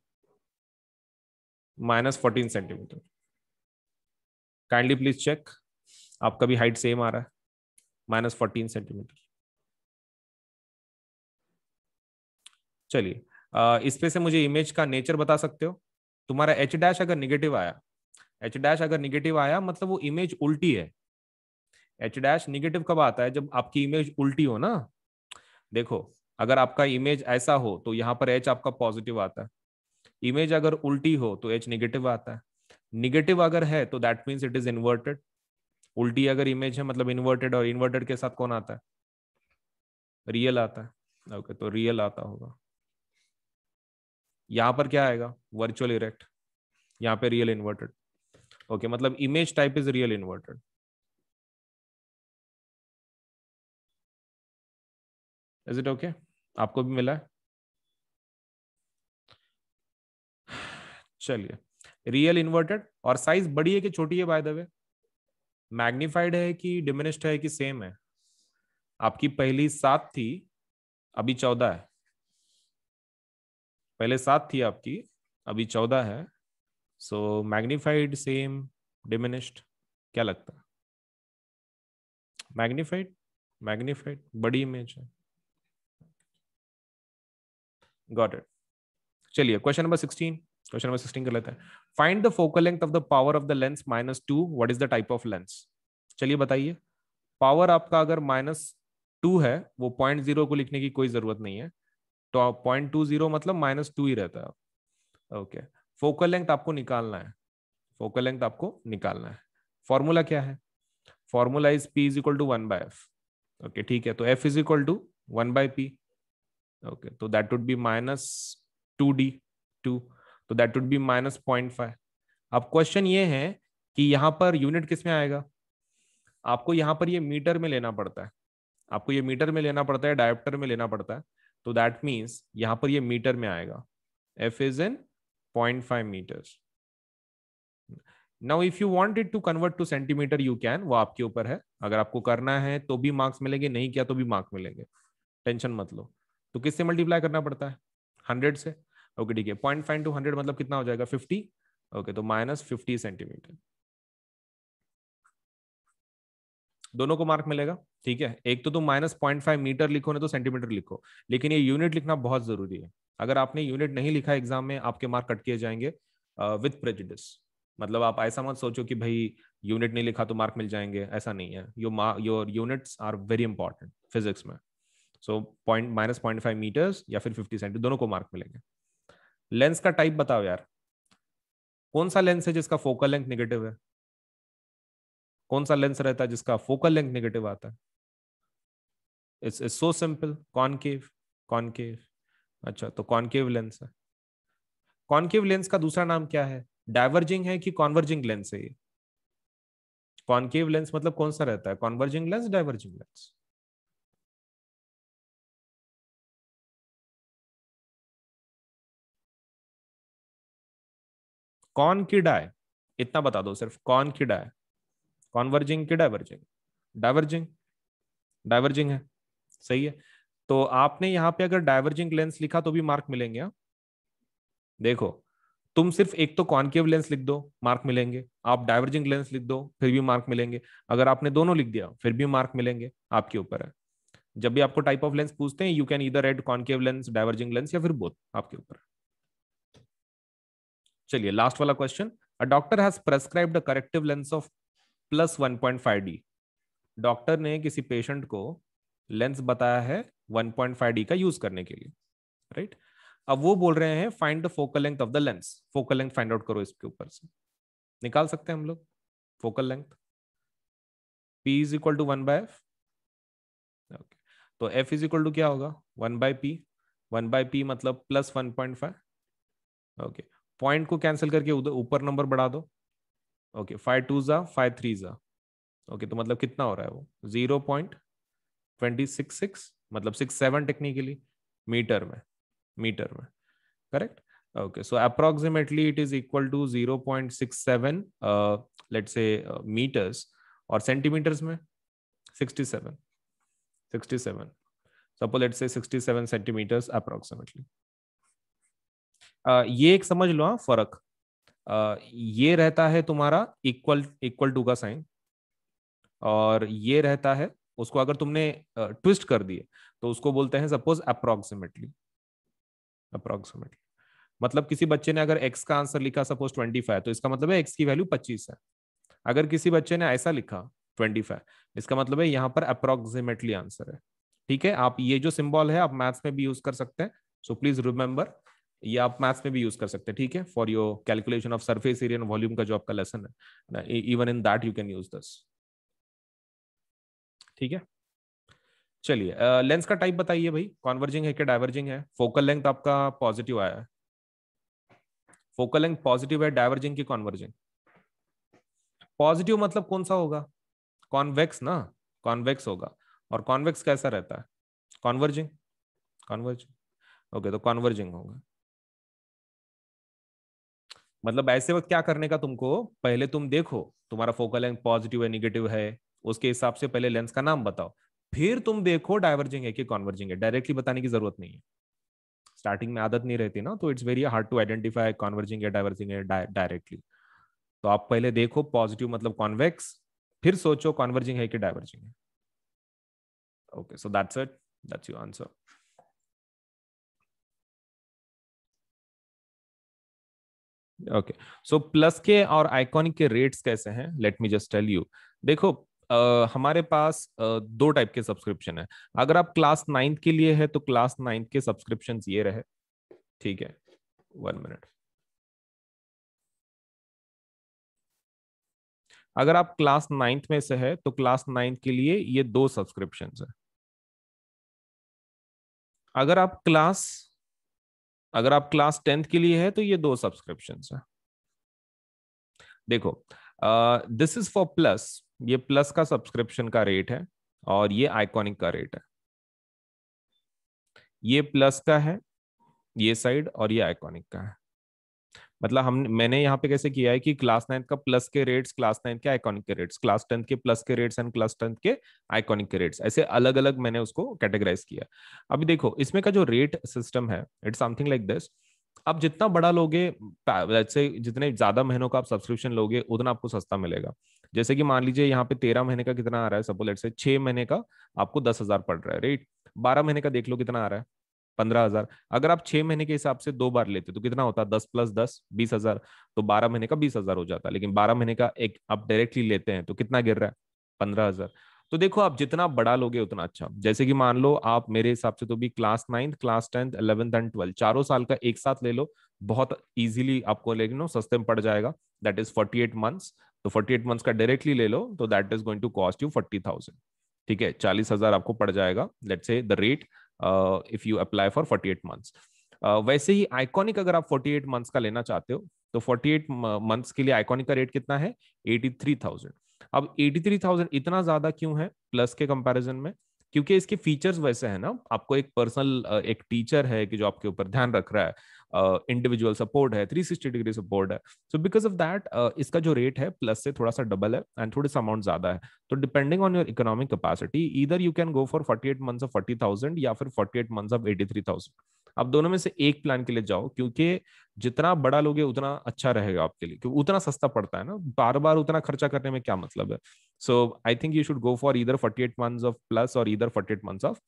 minus fourteen centimetre kindly please check आपका भी हाइट सेम आ रहा है माइनस फोर्टीन सेंटीमीटर चलिए इसपे से मुझे इमेज का नेचर बता सकते हो तुम्हारा एच डैश अगर निगेटिव आया एच डैश अगर निगेटिव आया मतलब वो इमेज उल्टी है एच डैश निगेटिव कब आता है जब आपकी इमेज उल्टी हो ना देखो अगर आपका इमेज ऐसा हो तो यहाँ पर एच आपका पॉजिटिव आता है इमेज अगर उल्टी हो तो एच निगेटिव आता है निगेटिव अगर है तो that means it is inverted उल्टी अगर इमेज है मतलब इन्वर्टेड और इन्वर्टेड के साथ कौन आता है रियल आता है ओके okay, तो रियल आता होगा यहां पर क्या आएगा वर्चुअल इरेक्ट यहां पे रियल इन्वर्टेड ओके मतलब image type is real inverted is it okay आपको भी मिला है चलिए रियल इन्वर्टेड और साइज बड़ी है कि छोटी है बाय द वे मैग्निफाइड है कि डिमिनिस्ड है कि सेम है आपकी पहली सात थी अभी चौदह है पहले सात थी आपकी अभी चौदह है सो मैग्निफाइड सेम डिमिनिस्ड क्या लगता है मैग्निफाइड मैग्निफाइड बड़ी इमेज है गॉट इट चलिए question number sixteen question number sixteen कर लेते हैं find the focal length of the power of the lens minus two what is the type of lens चलिए बताइए पावर आपका अगर माइनस टू है वो पॉइंट जीरो को लिखने की कोई जरूरत नहीं है तो पॉइंट टू जीरो मतलब माइनस टू ही रहता है ओके फोकल लेंथ आपको निकालना है फोकल लेंथ आपको निकालना है फॉर्मूला क्या है formula is P is equal to one by f okay ठीक है तो f is equal to one by P okay तो that would be minus two D two तो that would be minus point five अब question ये है कि यहाँ पर यूनिट किस में आएगा आपको यहाँ पर ये मीटर में लेना पड़ता है आपको ये मीटर में लेना पड़ता है डायप्टर में लेना पड़ता है तो दैट मीन्स यहाँ पर ये मीटर में आएगा f is in point five metres now if you want it to convert to centimetre you can वो आपके ऊपर है अगर आपको करना है तो भी मार्क्स मिलेंगे नहीं किया तो भी मार्क्स मिलेंगे टेंशन मत लो तो किससे मल्टीप्लाई करना पड़ता है हंड्रेड से ओके ठीक है पॉइंट फाइव टू हंड्रेड मतलब कितना हो जाएगा फिफ्टी ओके तो माइनस फिफ्टी सेंटीमीटर दोनों को मार्क मिलेगा ठीक है एक तो तुम माइनस पॉइंट फाइव मीटर लिखो ना तो सेंटीमीटर लिखो लेकिन ये यूनिट लिखना बहुत जरूरी है अगर आपने यूनिट नहीं लिखा एग्जाम में आपके मार्क कट किए जाएंगे uh, प्रेजिडिस मतलब आप ऐसा मत सोचो कि भाई यूनिट नहीं लिखा तो मार्क मिल जाएंगे ऐसा नहीं है yo your units are very important physics में so point minus point five metres या फिर फिफ्टी सेंटी दोनों को मार्क मिलेंगे लेंस का टाइप बताओ यार कौन सा लेंस है जिसका फोकल लेंथ नेगेटिव है कौन सा लेंस रहता है जिसका फोकल लेंथ नेगेटिव आता है it's is so simple concave concave अच्छा तो कॉनकेव लेंस है कॉनकेव लेंस का दूसरा नाम क्या है डाइवर्जिंग है कि कॉन्वर्जिंग लेंस है ये कॉनकेव लेंस मतलब कौन सा रहता है कॉन्वर्जिंग लेंस डाइवर्जिंग लेंस कौन किडा है इतना बता दो सिर्फ कौन किडा है कॉन्वर्जिंग की डाइवर्जिंग डाइवर्जिंग डाइवर्जिंग है सही है तो आपने यहां पे अगर डाइवर्जिंग लेंस लिखा तो भी मार्क मिलेंगे हा? देखो तुम सिर्फ एक तो कॉन्केव लेंस लिख दो मार्क मिलेंगे आप डाइवर्जिंग लेंस लिख दो फिर भी मार्क मिलेंगे अगर आपने दोनों लिख दिया फिर भी मार्क मिलेंगे आपके ऊपर है हाँ? जब भी आपको टाइप ऑफ लेंस पूछते हैं यू कैन इधर add concave lens diverging lens या फिर बोथ आपके ऊपर है चलिए लास्ट वाला question a doctor has prescribed a corrective lens of plus one point five D doctor ने किसी पेशेंट को लेंस बताया है वन पॉइंट फाइव डी का यूज करने के लिए राइट right? अब वो बोल रहे हैं find the focal length of the lens focal length find out करो इसके ऊपर से निकाल सकते हैं हम लोग focal length p is equal to one by f okay तो f इज इक्वल टू क्या होगा one by P one by P मतलब plus one point five okay point को कैंसिल करके उधर ऊपर नंबर बढ़ा दो ओके फाइव टू जा फाइव थ्री जा ओके तो मतलब कितना हो रहा है वो zero point twenty six six मतलब सिक्स सेवन टेक्निकली मीटर में मीटर में correct okay so approximately it is equal to zero point six seven let say metres और सेंटीमीटर्स में sixty seven sixty seven suppose let say sixty seven centimetres approximately ये एक समझ लो हाँ फर्क ये रहता है तुम्हारा इक्वल इक्वल टू का साइन और ये रहता है उसको अगर तुमने ट्विस्ट कर दिए तो उसको बोलते हैं सपोज अप्रोक्सीमेटली अप्रोक्सीमेटली मतलब किसी बच्चे ने अगर एक्स का आंसर लिखा सपोज ट्वेंटी फाइव तो इसका मतलब है एक्स की वैल्यू पच्चीस है अगर किसी बच्चे ने ऐसा लिखा ट्वेंटी फाइव इसका मतलब है यहाँ पर अप्रोक्सीमेटली आंसर है ठीक है आप ये जो सिंबल है आप मैथ्स में भी यूज कर सकते हैं सो प्लीज रिमेंबर ये आप मैथ्स में भी यूज कर सकते हैं ठीक है for your calculation of surface area and volume का जो आपका लेसन है even in that you can use this ठीक है चलिए लेंस uh, का टाइप बताइए भाई कॉन्वर्जिंग है कि डाइवर्जिंग है फोकल लेंथ आपका पॉजिटिव आया है फोकल लेंथ पॉजिटिव है डाइवर्जिंग की कॉन्वर्जिंग पॉजिटिव मतलब कौन सा होगा कॉन्वेक्स ना कॉन्वेक्स होगा और कॉन्वेक्स कैसा रहता है कॉन्वर्जिंग कॉन्वर्जिंग ओके तो कॉन्वर्जिंग होगा मतलब ऐसे वक्त क्या करने का तुमको पहले तुम देखो तुम्हारा फोकल लेंथ पॉजिटिव है निगेटिव है उसके हिसाब से पहले लेंस का नाम बताओ फिर तुम देखो डाइवर्जिंग है कि कॉन्वर्जिंग है डायरेक्टली बताने की जरूरत नहीं है स्टार्टिंग में आदत नहीं रहती ना तो it's very hard to identify converging है डाइवर्जिंग है डायरेक्टली तो आप पहले देखो पॉजिटिव मतलब कॉन्वेक्स फिर सोचो कॉन्वर्जिंग है कि डाइवर्जिंग है okay so that's it that's your answer okay so plus के और आइकॉनिक के रेट्स कैसे हैं let me just tell you देखो Uh, हमारे पास uh, दो टाइप के सब्सक्रिप्शन है अगर आप क्लास नाइन्थ के लिए है तो क्लास नाइन्थ के सब्सक्रिप्शन ये रहे ठीक है वन मिनट अगर आप क्लास नाइन्थ में से है तो क्लास नाइन्थ के लिए ये दो सब्सक्रिप्शन है अगर आप क्लास अगर आप क्लास टेंथ के लिए है तो ये दो सब्सक्रिप्शन है देखो दिस इज फॉर प्लस ये प्लस का सब्सक्रिप्शन का रेट है और ये आइकॉनिक का रेट है ये प्लस का है ये साइड और ये आइकॉनिक का है मतलब हम मैंने यहाँ पे कैसे किया है कि क्लास नाइन्थ का प्लस के रेट्स क्लास नाइन्थ के आइकॉनिक के रेट्स क्लास टेंथ के प्लस के रेट्स एंड क्लास टेंथ के आइकॉनिक के रेट्स ऐसे अलग अलग मैंने उसको कैटेगराइज किया अभी देखो इसमें का जो रेट सिस्टम है इट्स समथिंग लाइक दिस अब जितना बड़ा लोगे जैसे जितने ज्यादा महीनों का आप सब्सक्रिप्शन लोगे उतना आपको सस्ता मिलेगा जैसे कि मान लीजिए यहाँ पे तेरह महीने का कितना आ रहा है सपोज लेट से छह महीने का आपको दस हजार पड़ रहा है रेट बारह महीने का देख लो कितना आ रहा है पंद्रह हजार अगर आप छह महीने के हिसाब से दो बार लेते तो कितना होता दस प्लस दस बीस हजार तो बारह महीने का बीस हजार हो जाता लेकिन बारह महीने का एक आप डायरेक्टली लेते हैं तो कितना गिर रहा है पंद्रह हजार तो देखो आप जितना बड़ा लोगे उतना अच्छा जैसे कि मान लो आप मेरे हिसाब से तो भी class ninth class tenth eleventh and twelfth चारों साल का एक साथ ले लो बहुत इजीली आपको लेकिन सस्ते में पड़ जाएगा that is forty eight months तो फोर्टी एट मंथस का डायरेक्टली ले लो तो that is going to cost you forty thousand ठीक है चालीस हजार आपको पड़ जाएगा let say the rate if you apply for eight months वैसे ही आइकॉनिक अगर आप फोर्टी एट मंथ्स का लेना चाहते हो तो फोर्टी एट मंथ्स के लिए आइकॉनिक का रेट कितना है एटी थ्री थाउजेंड अब एटी थ्री थाउजेंड इतना ज्यादा क्यों है प्लस के कंपेरिजन में क्योंकि इसके फीचर्स वैसे है ना आपको एक पर्सनल एक टीचर है कि जो आपके ऊपर ध्यान रख रहा है इंडिविजुअल uh, सपोर्ट है थ्री सिक्सटी डिग्री सपोर्ट है सो बिकॉज ऑफ दैट इसका जो रेट है प्लस से थोड़ा सा डबल है एंड थोड़ा सा अमाउंट ज्यादा है तो depending on your economic capacity इधर you can go for forty eight month of thousand या फिर forty eight months of eighty three thousand आप दोनों में से एक प्लान के लिए जाओ क्योंकि जितना बड़ा लोगे उतना अच्छा रहेगा आपके लिए क्योंकि उतना सस्ता पड़ता है ना बार बार उतना खर्चा करने में क्या मतलब है so I think you should go for इधर एट मंथ ऑफ प्लस और इधर forty eight months of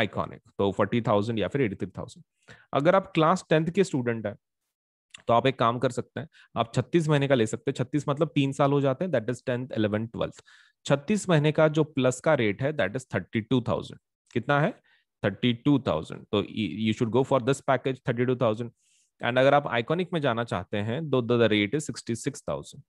iconic तो फोर्टी थाउजेंड या फिर थाउजेंड अगर आप क्लास टेंथ के स्टूडेंट हैं तो आप एक काम कर सकते हैं आप छत्तीस महीने का ले सकते हैं छत्तीस मतलब तीन साल हो जाते हैं that is tenth eleven twelfth छत्तीस महीने का जो प्लस का रेट है that is thirty two thousand कितना है 32,000 तो you should go for this package 32,000 and अगर आप आइकॉनिक में जाना चाहते हैं तो द रेट इज 66,000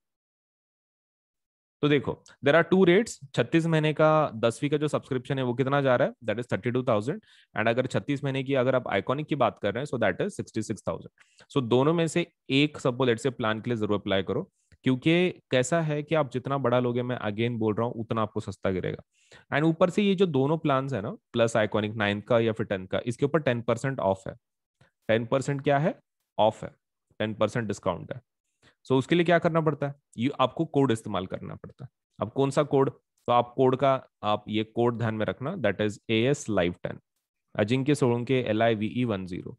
तो देखो देर आर टू रेट्स छत्तीस महीने का दसवीं का जो सब्सक्रिप्शन है वो कितना जा रहा है that is thirty two thousand and अगर छत्तीस महीने की अगर आप आइकॉनिक की बात कर रहे हैं so that is sixty six thousand so दोनों में से एक सबको लेट से प्लान के लिए जरूर अप्लाई करो क्योंकि कैसा है कि आप जितना बड़ा लोगे मैं अगेन बोल रहा हूँ उतना आपको सस्ता गिरेगा एंड ऊपर से ये जो दोनों प्लान है ना प्लस आइकॉनिक नाइन्थ का या फिर टेंथ का इसके ऊपर टेन परसेंट ऑफ है टेन परसेंट क्या है ऑफ है टेन परसेंट डिस्काउंट है सो so, उसके लिए क्या करना पड़ता है ये आपको कोड इस्तेमाल करना पड़ता है अब कौन सा कोड तो आप कोड का आप ये कोड ध्यान में रखना that is A S live ten Ajinkya Solanke L I V E one zero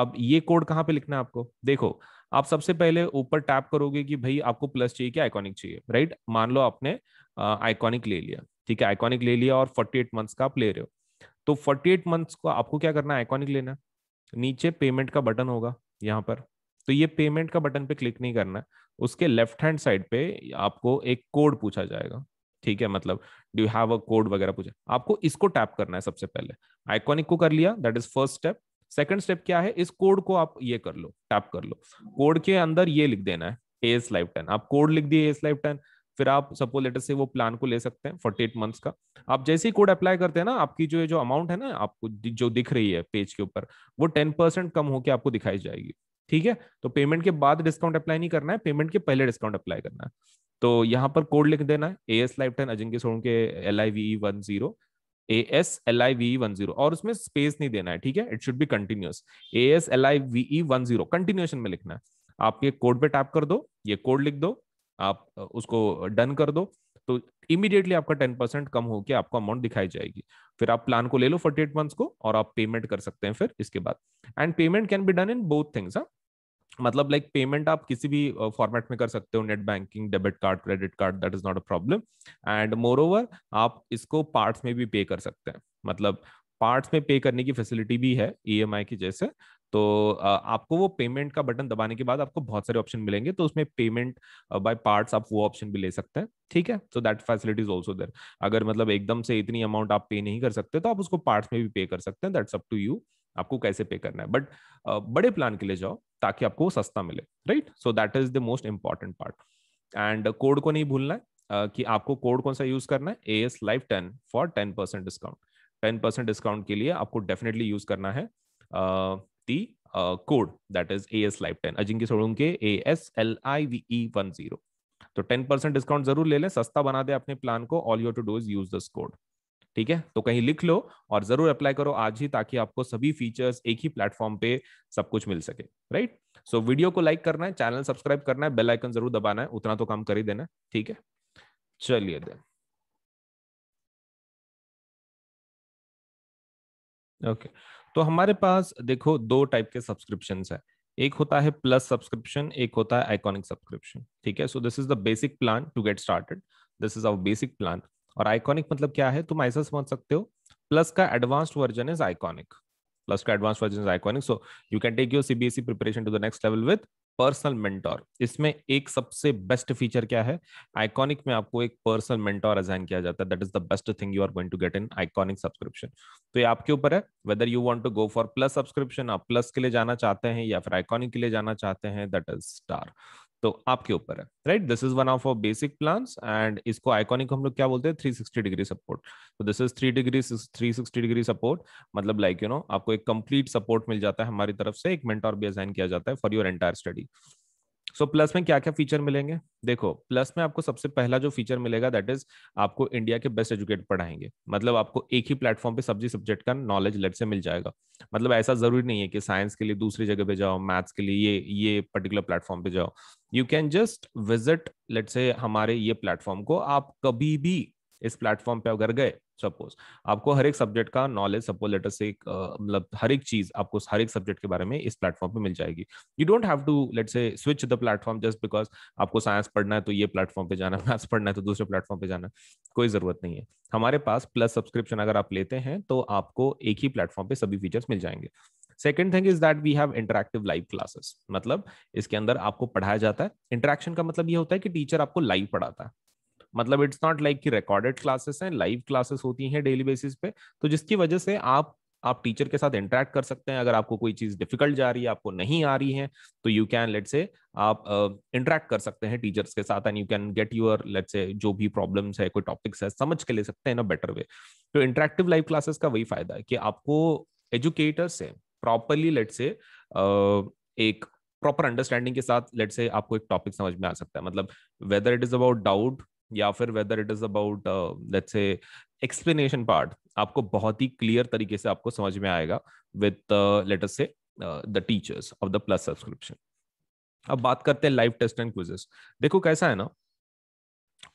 अब ये कोड कहाँ पे लिखना है आपको देखो आप सबसे पहले ऊपर टैप करोगे कि भाई आपको प्लस चाहिए कि आइकॉनिक चाहिए राइट मान लो आपने आइकॉनिक ले लिया ठीक है आइकॉनिक ले लिया और 48 मंथ्स का आप ले रहे हो तो 48 मंथ्स को आपको क्या करना है आइकॉनिक लेना है नीचे पेमेंट का बटन होगा यहाँ पर तो ये पेमेंट का बटन पे क्लिक नहीं करना है उसके लेफ्ट हैंड साइड पे आपको एक कोड पूछा जाएगा ठीक है मतलब डू हैव अ कोड वगैरह पूछा आपको इसको टैप करना है सबसे पहले आइकॉनिक को कर लिया that is first step second step क्या है इस कोड को आप ये कर लो टैप कर लो कोड के अंदर ये लिख देना है एस लाइफ टेन आप कोड लिख दिए एस लाइफ टेन फिर आप सपोज लेटर से वो प्लान को ले सकते हैं फोर्टी एट मंथ्स का आप जैसे ही कोड अप्लाई करते हैं ना आपकी जो जो अमाउंट है ना आपको जो दिख रही है पेज के ऊपर वो टेन परसेंट कम होकर आपको दिखाई जाएगी ठीक है तो पेमेंट के बाद डिस्काउंट अप्लाई नहीं करना है पेमेंट के पहले डिस्काउंट अप्लाई करना है तो यहाँ पर कोड लिख देना है A S life ten Ajinkya Solanke L I V one zero A S L I V one zero और उसमें स्पेस नहीं देना है ठीक है it should be continuous A S L I V one zero continuation में लिखना है आप ये कोड पे टैप कर दो ये कोड लिख दो आप उसको डन कर दो तो इमीडिएटली आपका टेन परसेंट कम होकर आपको अमाउंट दिखाई जाएगी फिर आप प्लान को ले लो फोर्टी एट मंथ्स को और आप पेमेंट कर सकते हैं फिर इसके बाद and payment can be done in both things हाँ मतलब लाइक like पेमेंट आप किसी भी फॉर्मेट uh, में कर सकते हो net banking debit card credit card that is not a problem and moreover आप इसको पार्ट्स में भी पे कर सकते हैं मतलब पार्ट्स में पे करने की फैसिलिटी भी है ई e की जैसे तो आपको वो पेमेंट का बटन दबाने के बाद आपको बहुत सारे ऑप्शन मिलेंगे तो उसमें पेमेंट बाय पार्ट्स आप वो ऑप्शन भी ले सकते हैं ठीक है so that facility is also there अगर मतलब एकदम से इतनी अमाउंट आप पे नहीं कर सकते तो आप उसको पार्ट्स में भी पे कर सकते हैं दैट्स अप टू यू आपको कैसे पे करना है बट बड़े प्लान के लिए जाओ ताकि आपको सस्ता मिले right so that is the most important part and code को नहीं भूलना है uh, कि आपको कोड कौन सा यूज करना है A S life ten for ten percent discount ten percent discount के लिए आपको डेफिनेटली यूज करना है the code that is A S life ten Ajinkya K A S L I V E one zero तो ten percent discount जरूर ले लें सस्ता बना दे अपने प्लान को all you to do is use this code ठीक है तो कहीं लिख लो और जरूर अप्लाई करो आज ही ताकि आपको सभी फीचर्स एक ही प्लेटफॉर्म पे सब कुछ मिल सके राइट सो वीडियो को लाइक करना है चैनल सब्सक्राइब करना है बेल आइकन जरूर दबाना है उतना तो काम कर ही देना ठीक है चलिए देन ओके तो हमारे पास देखो दो टाइप के सब्सक्रिप्शन है एक होता है प्लस सब्सक्रिप्शन एक होता है आइकॉनिक सब्सक्रिप्शन ठीक है so this is the basic plan to get started this is our basic plan और आइकॉनिक मतलब क्या है तुम ऐसा समझ सकते हो प्लस का advanced version is iconic plus का advance version is iconic so you can take your CBSE preparation to the next level with personal mentor इसमें एक सबसे बेस्ट फीचर क्या है आइकॉनिक में आपको एक पर्सनल मेंटोर असाइन किया जाता है that is the best thing you are going to get in iconic subscription तो ये आपके ऊपर है whether you want to go for plus subscription आप प्लस के लिए जाना चाहते हैं या फिर आइकॉनिक के लिए जाना चाहते हैं दैट इज स्टार तो आपके ऊपर है right this is one of a basic plans and इसको आइकॉनिक हम लोग क्या बोलते हैं 360 डिग्री सपोर्ट तो this is three degree three sixty degree support मतलब लाइक यू नो आपको एक कंप्लीट सपोर्ट मिल जाता है हमारी तरफ से एक मेंटोर भी असाइन किया जाता है for your entire study so so, plus में क्या क्या फीचर मिलेंगे देखो प्लस में आपको सबसे पहला जो फीचर मिलेगा दैट इज आपको इंडिया के बेस्ट एजुकेट पढ़ाएंगे मतलब आपको एक ही प्लेटफॉर्म पे सब्जी सब्जेक्ट का नॉलेज लेट से मिल जाएगा मतलब ऐसा जरूरी नहीं है कि साइंस के लिए दूसरी जगह पे जाओ मैथ्स के लिए ये ये पर्टिकुलर प्लेटफॉर्म पे जाओ you can just visit let's हमारे ये प्लेटफॉर्म को आप कभी भी इस प्लेटफॉर्म पे अगर गए सपोज आपको हर एक सब्जेक्ट का नॉलेज सपोज लेटर से मतलब हर एक चीज आपको हर एक सब्जेक्ट के बारे में इस प्लेटफॉर्म पे मिल जाएगी you don't have to let's switch the platform just because आपको साइंस पढ़ना है तो ये प्लेटफॉर्म पे जाना मैथ्स पढ़ना है तो दूसरे प्लेटफॉर्म पे जाना कोई जरूरत नहीं है हमारे पास प्लस सब्सक्रिप्शन अगर आप लेते हैं तो आपको एक ही प्लेटफॉर्म पे सभी फीचर्स मिल जाएंगे second thing is that we have interactive live classes मतलब इसके अंदर आपको पढ़ाया जाता है इंटरेक्शन का मतलब ये होता है कि टीचर आपको लाइव पढ़ाता है मतलब इट्स नॉट लाइक कि रिकॉर्डेड क्लासेस हैं लाइव क्लासेस होती हैं डेली बेसिस पे तो जिसकी वजह से आप आप टीचर के साथ इंटरेक्ट कर सकते हैं अगर आपको कोई चीज डिफिकल्ट जा रही है आपको नहीं आ रही है तो यू कैन लेट से आप इंटरेक्ट uh, कर सकते हैं टीचर्स के साथ and you can get your let's जो भी प्रॉब्लम्स है कोई टॉपिक्स है समझ के ले सकते हैं ना बेटर वे तो इंटरेक्टिव लाइव क्लासेस का वही फायदा है कि आपको एजुकेटर से प्रॉपरली लेट से एक प्रॉपर अंडरस्टैंडिंग के साथ लेट से आपको एक टॉपिक समझ में आ सकता है मतलब whether it is about doubt या फिर whether it is about let's explanation part आपको बहुत ही क्लियर तरीके से आपको समझ में आएगा with let's the teachers of the plus subscription अब बात करते हैं लाइव टेस्ट एंड क्विजेस देखो कैसा है ना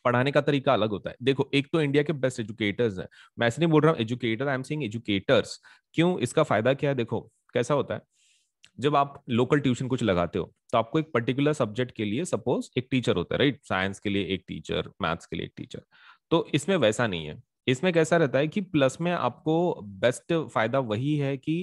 पढ़ाने का तरीका अलग होता है देखो एक तो इंडिया के बेस्ट एजुकेटर्स हैं मैं ऐसे नहीं बोल रहा हूँ educator I am saying educators क्यों इसका फायदा क्या है देखो कैसा होता है जब आप लोकल ट्यूशन कुछ लगाते हो तो आपको एक पर्टिकुलर सब्जेक्ट के लिए सपोज एक टीचर होता है राइट साइंस के लिए एक टीचर मैथ्स के लिए एक टीचर तो इसमें वैसा नहीं है इसमें कैसा रहता है कि प्लस में आपको बेस्ट फायदा वही है कि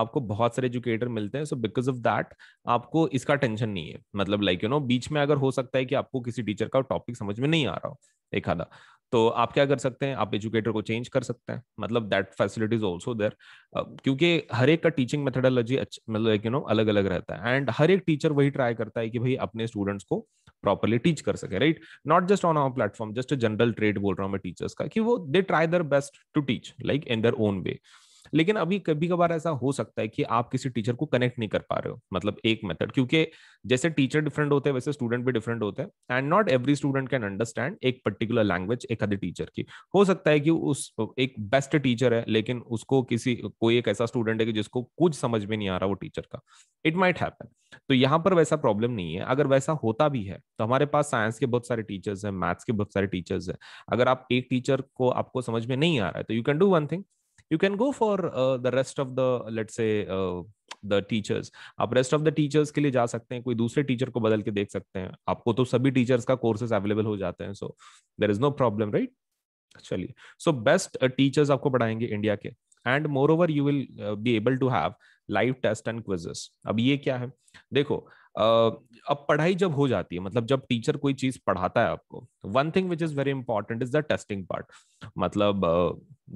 आपको बहुत सारे एजुकेटर मिलते हैं सो बिकॉज ऑफ दैट आपको इसका टेंशन नहीं है मतलब लाइक यू नो बीच में अगर हो सकता है कि आपको किसी टीचर का टॉपिक समझ में नहीं आ रहा हो एक आधा तो आप क्या कर सकते हैं आप एजुकेटर को चेंज कर सकते हैं मतलब दैट फैसिलिटीज ऑल्सो देर क्योंकि हर एक का टीचिंग मेथडोलॉजी मतलब यू नो अलग अलग रहता है एंड हर एक टीचर वही ट्राई करता है कि भाई अपने स्टूडेंट्स को प्रॉपरली टीच कर सके right not just on our platform just general trade बोल रहा हूँ मैं टीचर्स का कि वो दे they try their best to teach like in their own way लेकिन अभी कभी कभार ऐसा हो सकता है कि आप किसी टीचर को कनेक्ट नहीं कर पा रहे हो मतलब एक मेथड क्योंकि जैसे टीचर डिफरेंट होते हैं वैसे स्टूडेंट भी डिफरेंट होते हैं and not every student can understand एक पर्टिकुलर लैंग्वेज एक अदर टीचर की हो सकता है कि उस एक बेस्ट टीचर है लेकिन उसको किसी कोई एक ऐसा स्टूडेंट है कि जिसको कुछ समझ में नहीं आ रहा वो टीचर का इट माइट हैपन तो यहाँ पर वैसा प्रॉब्लम नहीं है अगर वैसा होता भी है तो हमारे पास साइंस के बहुत सारे टीचर्स हैं मैथ्स के बहुत सारे टीचर्स हैं अगर आप एक टीचर को आपको समझ में नहीं आ रहा है तो you can do one thing you can go for uh, the rest of the let's the teachers uh, आप रेस्ट ऑफ द टीचर्स के लिए जा सकते हैं कोई दूसरे टीचर को बदल के देख सकते हैं आपको तो सभी टीचर्स का कोर्सेस अवेलेबल हो जाते हैं so there is no problem right चलिए सो बेस्ट टीचर्स आपको पढ़ाएंगे इंडिया के and moreover you will be able to have live test and quizzes अब ये क्या है देखो अब पढ़ाई जब हो जाती है मतलब जब टीचर कोई चीज पढ़ाता है आपको one thing which is very important is the testing part मतलब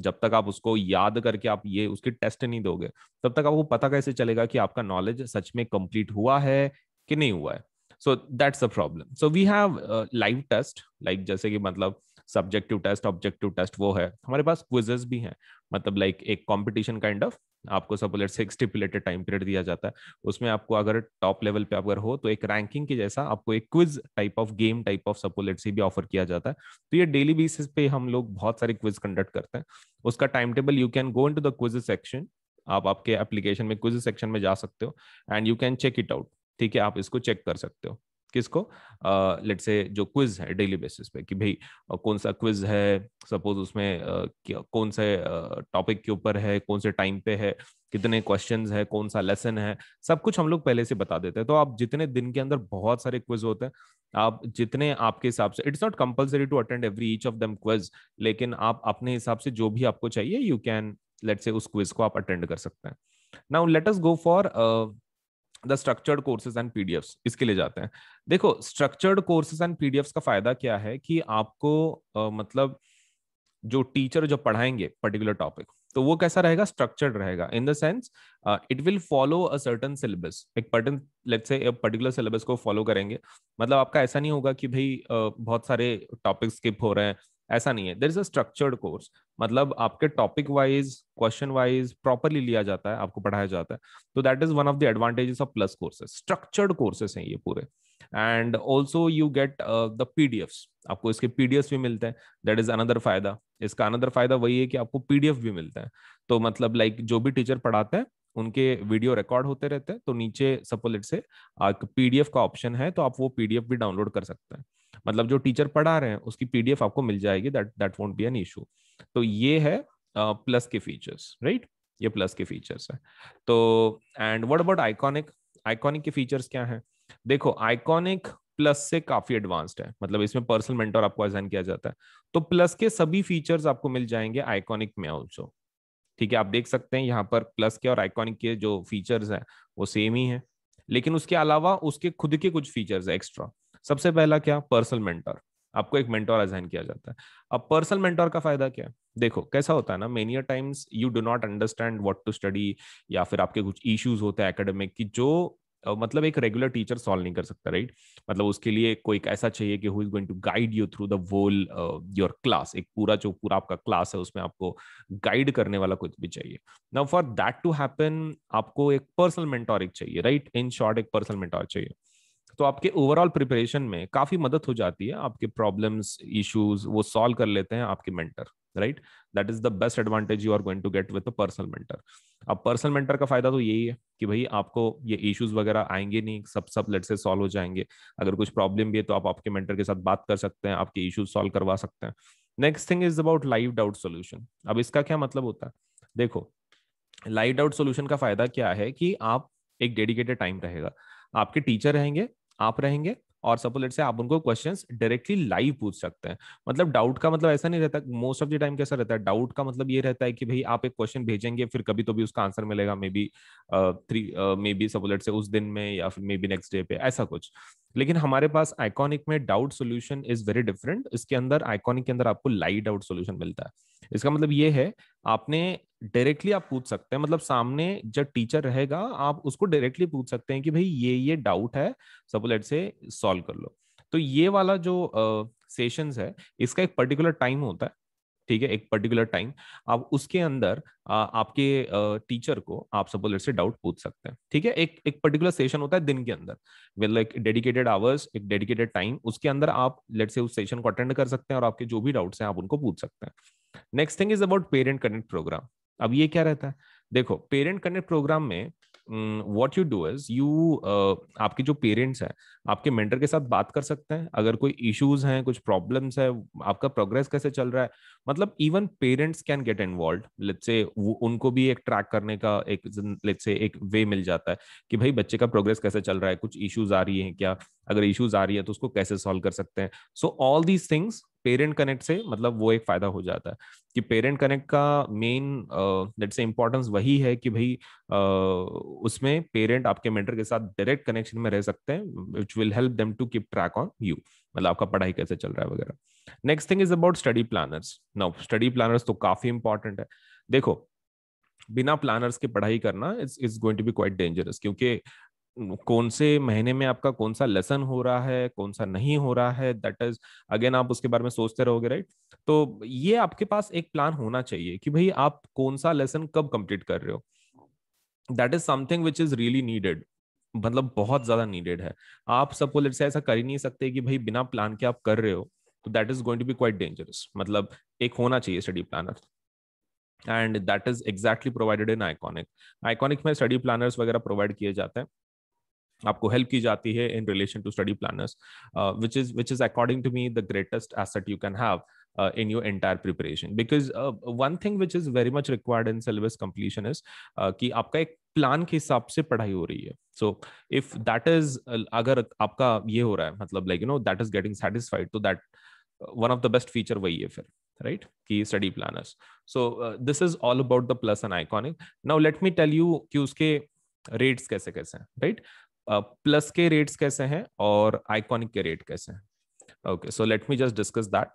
जब तक आप उसको याद करके आप ये उसकी टेस्ट नहीं दोगे तब तक आपको पता कैसे चलेगा कि आपका नॉलेज सच में कंप्लीट हुआ है कि नहीं हुआ है so that's a problem so we have live test like जैसे कि मतलब सब्जेक्टिव टेस्ट ऑब्जेक्टिव टेस्ट वो है हमारे पास क्विजेस भी हैं मतलब लाइक like, एक कॉम्पिटिशन काइंड ऑफ आपको सब बुलेट से एक स्टिपुलेटेड टाइम पीरियड दिया जाता है उसमें आपको अगर टॉप लेवल पे अगर हो तो एक रैंकिंग के जैसा आपको एक quiz type of game type of सपोलेट से भी ऑफर किया जाता है तो ये डेली बेसिस पे हम लोग बहुत सारे क्विज कंडक्ट करते हैं उसका time table you can go into the quiz section आप आपके एप्लीकेशन में क्विज सेक्शन में जा सकते हो and you can check it out ठीक है आप इसको चेक कर सकते हो किसको लेट uh, से जो क्विज है डेली बेसिस पे कि भाई कौन सा क्विज है सपोज उसमें uh, कौन से टॉपिक uh, के ऊपर है कौन से टाइम पे है कितने क्वेश्चंस है कौन सा लेसन है सब कुछ हम लोग पहले से बता देते हैं तो आप जितने दिन के अंदर बहुत सारे क्विज होते हैं आप जितने आपके हिसाब से it's not compulsory to attend every each of them quiz लेकिन आप अपने हिसाब से जो भी आपको चाहिए यू कैन लेट से उस क्विज को आप अटेंड कर सकते हैं now let us go for the structured courses and PDF इसके लिए जाते हैं देखो स्ट्रक्चर्ड कोर्सेज एंड पीडीएफ का फायदा क्या है कि आपको uh, मतलब जो टीचर जो पढ़ाएंगे पर्टिकुलर टॉपिक तो वो कैसा रहेगा स्ट्रक्चर्ड रहेगा in the sense it will follow a certain syllabus एक पर्टन लेट्स से पर्टिकुलर सिलेबस को फॉलो करेंगे मतलब आपका ऐसा नहीं होगा कि भाई uh, बहुत सारे टॉपिक स्किप हो रहे हैं ऐसा नहीं है there is a structured course मतलब आपके topic wise question wise properly लिया जाता है आपको पढ़ाया जाता है तो that is one of the advantages of plus courses structured courses हैं ये पूरे and also you get the PDF आपको इसके पीडीएफ भी मिलते हैं दैट इज अनदर फायदा इसका अनदर फायदा वही है कि आपको पीडीएफ भी मिलता है तो मतलब लाइक like, जो भी टीचर पढ़ाते हैं उनके वीडियो रिकॉर्ड होते रहते हैं तो नीचे सपोलेट से पीडीएफ का ऑप्शन है तो आप वो पीडीएफ भी डाउनलोड कर सकते हैं मतलब जो टीचर पढ़ा रहे हैं उसकी पीडीएफ आपको मिल जाएगी that that won't be an issue तो ये है प्लस के फीचर्स राइट ये प्लस के फीचर्स है तो and what about iconic iconic के फीचर्स क्या है देखो आइकॉनिक प्लस से काफी एडवांस्ड है मतलब इसमें पर्सनल मेंटोर आपको असाइन किया जाता है तो प्लस के सभी फीचर्स आपको मिल जाएंगे आइकॉनिक में ऑल्सो ठीक है आप देख सकते हैं यहाँ पर प्लस के और आइकॉनिक के जो फीचर्स हैं वो सेम ही है लेकिन उसके अलावा उसके खुद के कुछ फीचर्स है एक्स्ट्रा सबसे पहला क्या पर्सनल मेंटोर आपको एक मेंटोर असाइन किया जाता है अब पर्सनल मेंटोर का फायदा क्या है देखो कैसा होता है ना many times you do not understand what to study या फिर आपके कुछ इश्यूज होते हैं एकेडमिक की जो मतलब एक रेगुलर टीचर सॉल्व नहीं कर सकता राइट मतलब उसके लिए कोई ऐसा चाहिए कि who is going to guide you through the whole your class एक पूरा जो पूरा आपका क्लास है उसमें आपको गाइड करने वाला कुछ भी चाहिए now for that to happen आपको एक पर्सनल मेंटोरिक चाहिए राइट इन शॉर्ट एक पर्सनल मेंटोर चाहिए तो आपके ओवरऑल प्रिपरेशन में काफी मदद हो जाती है आपके प्रॉब्लम्स इश्यूज वो सॉल्व कर लेते हैं आपके mentor right that is the best advantage you are going to get with personal mentor अब पर्सनल मेंटर का फायदा तो यही है कि भाई आपको ये इश्यूज वगैरह आएंगे नहीं सब सब लेट से सॉल्व हो जाएंगे अगर कुछ प्रॉब्लम भी है तो आप आपके मेंटर के साथ बात कर सकते हैं आपके इश्यूज सॉल्व करवा सकते हैं next thing is about live doubt solution अब इसका क्या मतलब होता है देखो लाइव डाउट सोल्यूशन का फायदा क्या है कि आप एक डेडिकेटेड टाइम रहेगा आपके टीचर रहेंगे आप रहेंगे और सपोज से आप उनको क्वेश्चंस डायरेक्टली लाइव पूछ सकते हैं मतलब डाउट का मतलब ऐसा नहीं रहता मोस्ट ऑफ द टाइम कैसा रहता है डाउट का मतलब ये रहता है कि भाई आप एक क्वेश्चन भेजेंगे फिर कभी तो भी उसका आंसर मिलेगा maybe three maybe suppose say उस दिन में या फिर मे बी नेक्स्ट डे पे ऐसा कुछ लेकिन हमारे पास आइकॉनिक में doubt solution is very different इसके अंदर आइकॉनिक के अंदर आपको लाइव डाउट सोल्यूशन मिलता है इसका मतलब ये है आपने डायरेक्टली आप पूछ सकते हैं मतलब सामने जब टीचर रहेगा आप उसको डायरेक्टली पूछ सकते हैं कि भाई ये ये डाउट है सब लेट से सॉल्व कर लो तो ये वाला जो सेशन uh, है इसका एक पर्टिकुलर टाइम होता है ठीक है एक पर्टिकुलर टाइम आप उसके अंदर आ, आपके टीचर को आप सपोज से डाउट पूछ सकते हैं ठीक है एक एक पर्टिकुलर सेशन होता है दिन के अंदर मतलब डेडिकेटेड आवर्स एक डेडिकेटेड टाइम उसके अंदर आप लेट से उस सेशन को अटेंड कर सकते हैं और आपके जो भी डाउट्स हैं आप उनको पूछ सकते हैं next thing is about parent connect program अब ये क्या रहता है देखो पेरेंट कनेक्ट प्रोग्राम में what you do is you आपके जो पेरेंट्स हैं आपके मेंटर के साथ बात कर सकते हैं अगर कोई इश्यूज हैं कुछ प्रॉब्लम्स है आपका प्रोग्रेस कैसे चल रहा है मतलब even parents can get involve let's उनको भी एक ट्रैक करने का एक लेट्स से एक वे मिल जाता है कि भाई बच्चे का प्रोग्रेस कैसे चल रहा है कुछ इश्यूज आ रही है क्या अगर इश्यूज आ रही है तो उसको कैसे सॉल्व कर सकते हैं so all these things parent connect से मतलब वो एक फायदा हो जाता है कि पेरेंट कनेक्ट का मेन लेट से इम्पोर्टेंस वही है कि भाई uh, उसमें पेरेंट आपके मेंटर के साथ डायरेक्ट कनेक्शन में रह सकते हैं which will help them to keep track on you मतलब आपका पढ़ाई कैसे चल रहा है वगैरह next thing is about study planners now study planners तो काफी इंपॉर्टेंट है देखो बिना प्लानर्स के पढ़ाई करना is is going to be quite dangerous क्योंकि कौन से महीने में आपका कौन सा लेसन हो रहा है कौन सा नहीं हो रहा है दैट इज अगेन आप उसके बारे में सोचते रहोगे राइट तो ये आपके पास एक प्लान होना चाहिए कि भाई आप कौन सा लेसन कब कंप्लीट कर रहे हो that is something which is really needed मतलब बहुत ज्यादा नीडेड है आप सबको लेट से ऐसा कर ही नहीं सकते कि भाई बिना प्लान के आप कर रहे हो तो that is going to be quite dangerous मतलब एक होना चाहिए study planner and that is exactly provided in iconic iconic में स्टडी प्लानर्स वगैरह प्रोवाइड किए जाते हैं आपको हेल्प की जाती है in relation to study planners which is which is according to me the greatest asset you can have Uh, in your entire preparation because uh, one thing which is very much required in syllabus completion is uh, कि आपका एक plan के हिसाब से पढ़ाई हो रही है सो इफ दैट इज अगर आपका ये हो रहा है मतलब like you know that is getting satisfied तो that one of the best feature वही है फिर राइट की study plan so this is all about the plus an iconic now let me tell you कि उसके रेट्स कैसे कैसे हैं राइट प्लस uh, के रेट्स कैसे हैं और आइकॉनिक के रेट कैसे हैं okay so let me just discuss that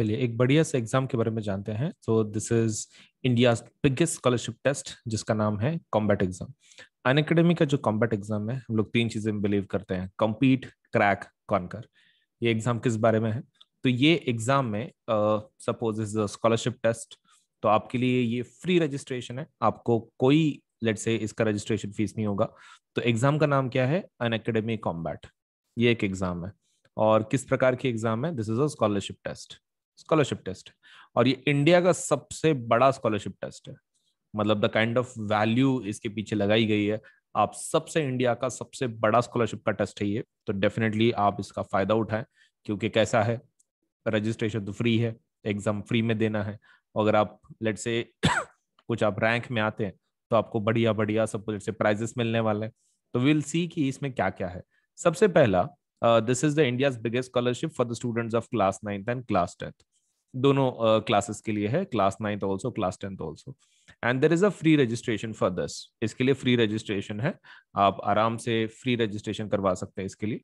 चलिए एक बढ़िया से एग्जाम के बारे में जानते हैं तो this is India biggest scholarship test जिसका नाम है कॉम्बैट एग्जाम अन अकेडमी का जो कॉम्बैट एग्जाम है हम लोग तीन चीजें बिलीव करते हैं कम्पीट क्रैक कॉन्कर ये एग्जाम किस बारे में है तो ये एग्जाम में सपोज इज स्कॉलरशिप टेस्ट तो आपके लिए ये फ्री रजिस्ट्रेशन है आपको कोई लेट से इसका रजिस्ट्रेशन फीस नहीं होगा तो एग्जाम का नाम क्या है अन अकेडमी कॉम्बैट ये एक एग्जाम है और किस प्रकार की एग्जाम है this is a scholarship test scholarship test और ये इंडिया का सबसे बड़ा स्कॉलरशिप टेस्ट है मतलब द काइंड ऑफ वैल्यू इसके पीछे लगाई गई है आप सबसे इंडिया का सबसे बड़ा स्कॉलरशिप का टेस्ट है ये तो डेफिनेटली आप इसका फायदा उठाएं क्योंकि कैसा है रजिस्ट्रेशन तो फ्री है एग्जाम फ्री में देना है अगर आप लेट से कुछ आप रैंक में आते हैं तो आपको बढ़िया बढ़िया सब कुछ से प्राइजेस मिलने वाले हैं तो विल सी कि इसमें क्या क्या है सबसे पहला this is the India biggest scholarship for the students of class ninth and class tenth दोनों क्लासेस uh, के लिए है class ninth also class tenth also and there is a free registration for दस इसके लिए फ्री रजिस्ट्रेशन है आप आराम से फ्री रजिस्ट्रेशन करवा सकते हैं इसके लिए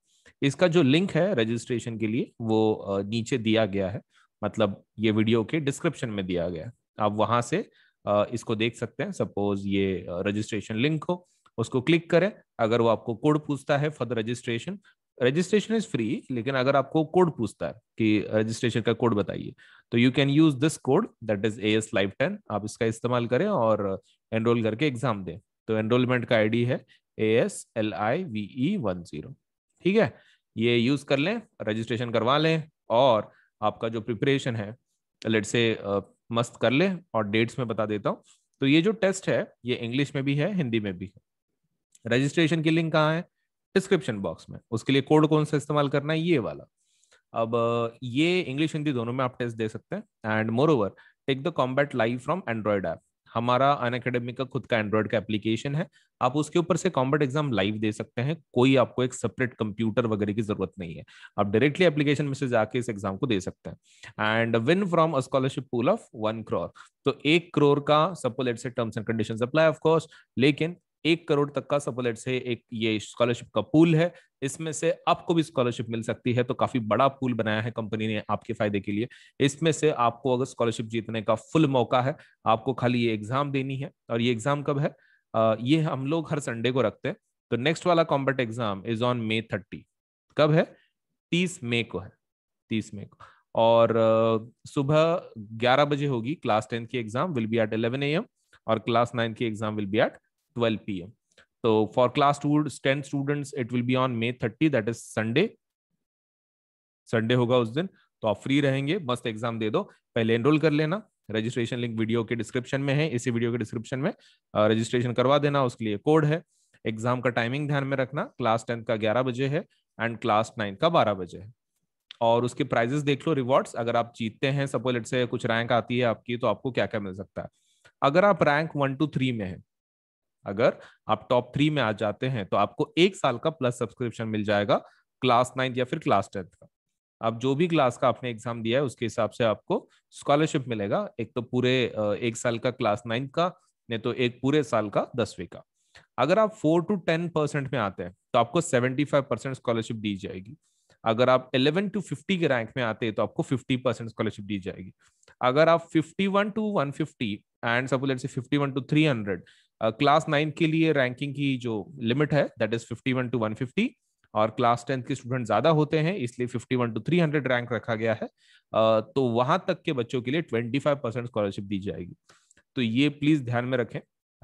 इसका जो लिंक है रजिस्ट्रेशन के लिए वो uh, नीचे दिया गया है मतलब ये वीडियो के डिस्क्रिप्शन में दिया गया है आप वहां से uh, इसको देख सकते हैं सपोज ये रजिस्ट्रेशन uh, लिंक हो उसको क्लिक करें अगर वो आपको कोड पूछता है for the registration registration is free लेकिन अगर आपको कोड पूछता है कि रजिस्ट्रेशन का कोड बताइए तो you can use this code that is A S live ten आप इसका इस्तेमाल करें और एनरोल करके एग्जाम दें तो एनरोलमेंट का आईडी है A S L I V E one zero ठीक है ये यूज कर लें रजिस्ट्रेशन करवा लें और आपका जो प्रिपरेशन है लेट से मस्त कर लें और डेट्स में बता देता हूँ तो ये जो टेस्ट है ये इंग्लिश में भी है हिंदी में भी है रजिस्ट्रेशन की लिंक कहाँ है डिस्क्रिप्शन बॉक्स में उसके लिए कोड कौन सा इस्तेमाल करना है ये वाला अब ये इंग्लिश हिंदी दोनों में आप टेस्ट दे सकते हैं and moreover take the combat live from Android app हमारा अन अकेडमी का खुद का एंड्रॉयड का एप्लीकेशन है आप उसके ऊपर से कॉम्बैट एग्जाम लाइव दे सकते हैं कोई आपको एक सेपरेट कंप्यूटर वगैरह की जरूरत नहीं है आप डायरेक्टली एप्लीकेशन में से जाके इस एग्जाम को दे सकते हैं and win from a scholarship pool of one crore तो एक करोर का सबको let's say terms and condition apply of course लेकिन एक करोड़ तक का सपोलेट से एक ये स्कॉलरशिप का पूल है इसमें से आपको भी स्कॉलरशिप मिल सकती है तो काफी बड़ा पूल बनाया है कंपनी ने आपके फायदे के लिए इसमें से आपको अगर स्कॉलरशिप जीतने का फुल मौका है आपको खाली ये एग्जाम देनी है और ये एग्जाम कब है आ, ये हम लोग हर संडे को रखते हैं तो नेक्स्ट वाला combat exam is on May thirty कब है तीस मई को है तीस मई को और सुबह ग्यारह बजे होगी क्लास टेंथ की exam will be at 11 AM और क्लास नाइन्थ की exam will be at 12 p.m. So for class 2 10 students, it will be on May 30, that is Sunday. Sunday होगा उस दिन तो आप फ्री रहेंगे मस्त एग्जाम दे दो पहले एनरोल कर लेना रजिस्ट्रेशन लिंक वीडियो के डिस्क्रिप्शन में है इसी वीडियो के डिस्क्रिप्शन में रजिस्ट्रेशन करवा देना उसके लिए कोड है एग्जाम का टाइमिंग ध्यान में रखना क्लास टेंथ का ग्यारह बजे है एंड क्लास नाइन्थ का बारह बजे है और उसके प्राइजेस देख लो रिवॉर्ड्स अगर आप जीतते हैं सपोज लेट से कुछ रैंक आती है आपकी तो आपको क्या क्या मिल सकता है अगर आप रैंक वन टू थ्री में है अगर आप टॉप थ्री में आ जाते हैं तो आपको एक साल का प्लस सब्सक्रिप्शन मिल जाएगा क्लास नाइन्थ या फिर क्लास टेंथ का आप जो भी क्लास का आपने एग्जाम दिया है उसके हिसाब से आपको स्कॉलरशिप मिलेगा एक तो पूरे एक साल का क्लास नाइन्थ का नहीं तो एक पूरे साल का दसवीं का अगर आप फोर टू टेन परसेंट में आते हैं तो आपको सेवेंटी फाइव परसेंट स्कॉलरशिप दी जाएगी अगर आप इलेवन टू फिफ्टी के रैंक में आते हैं तो आपको फिफ्टी परसेंट स्कॉलरशिप दी जाएगी अगर आप fifty one to one fifty and suppose से fifty one to three hundred class nine ninth के लिए रैंकिंग की जो लिमिट है that is one to fifty और क्लास टेंथ के स्टूडेंट ज्यादा होते हैं इसलिए fifty one to three hundred rank रखा गया है uh, तो वहां तक के बच्चों के लिए फाइव परसेंट स्कॉलरशिप दी जाएगी तो ये प्लीज ध्यान में रखें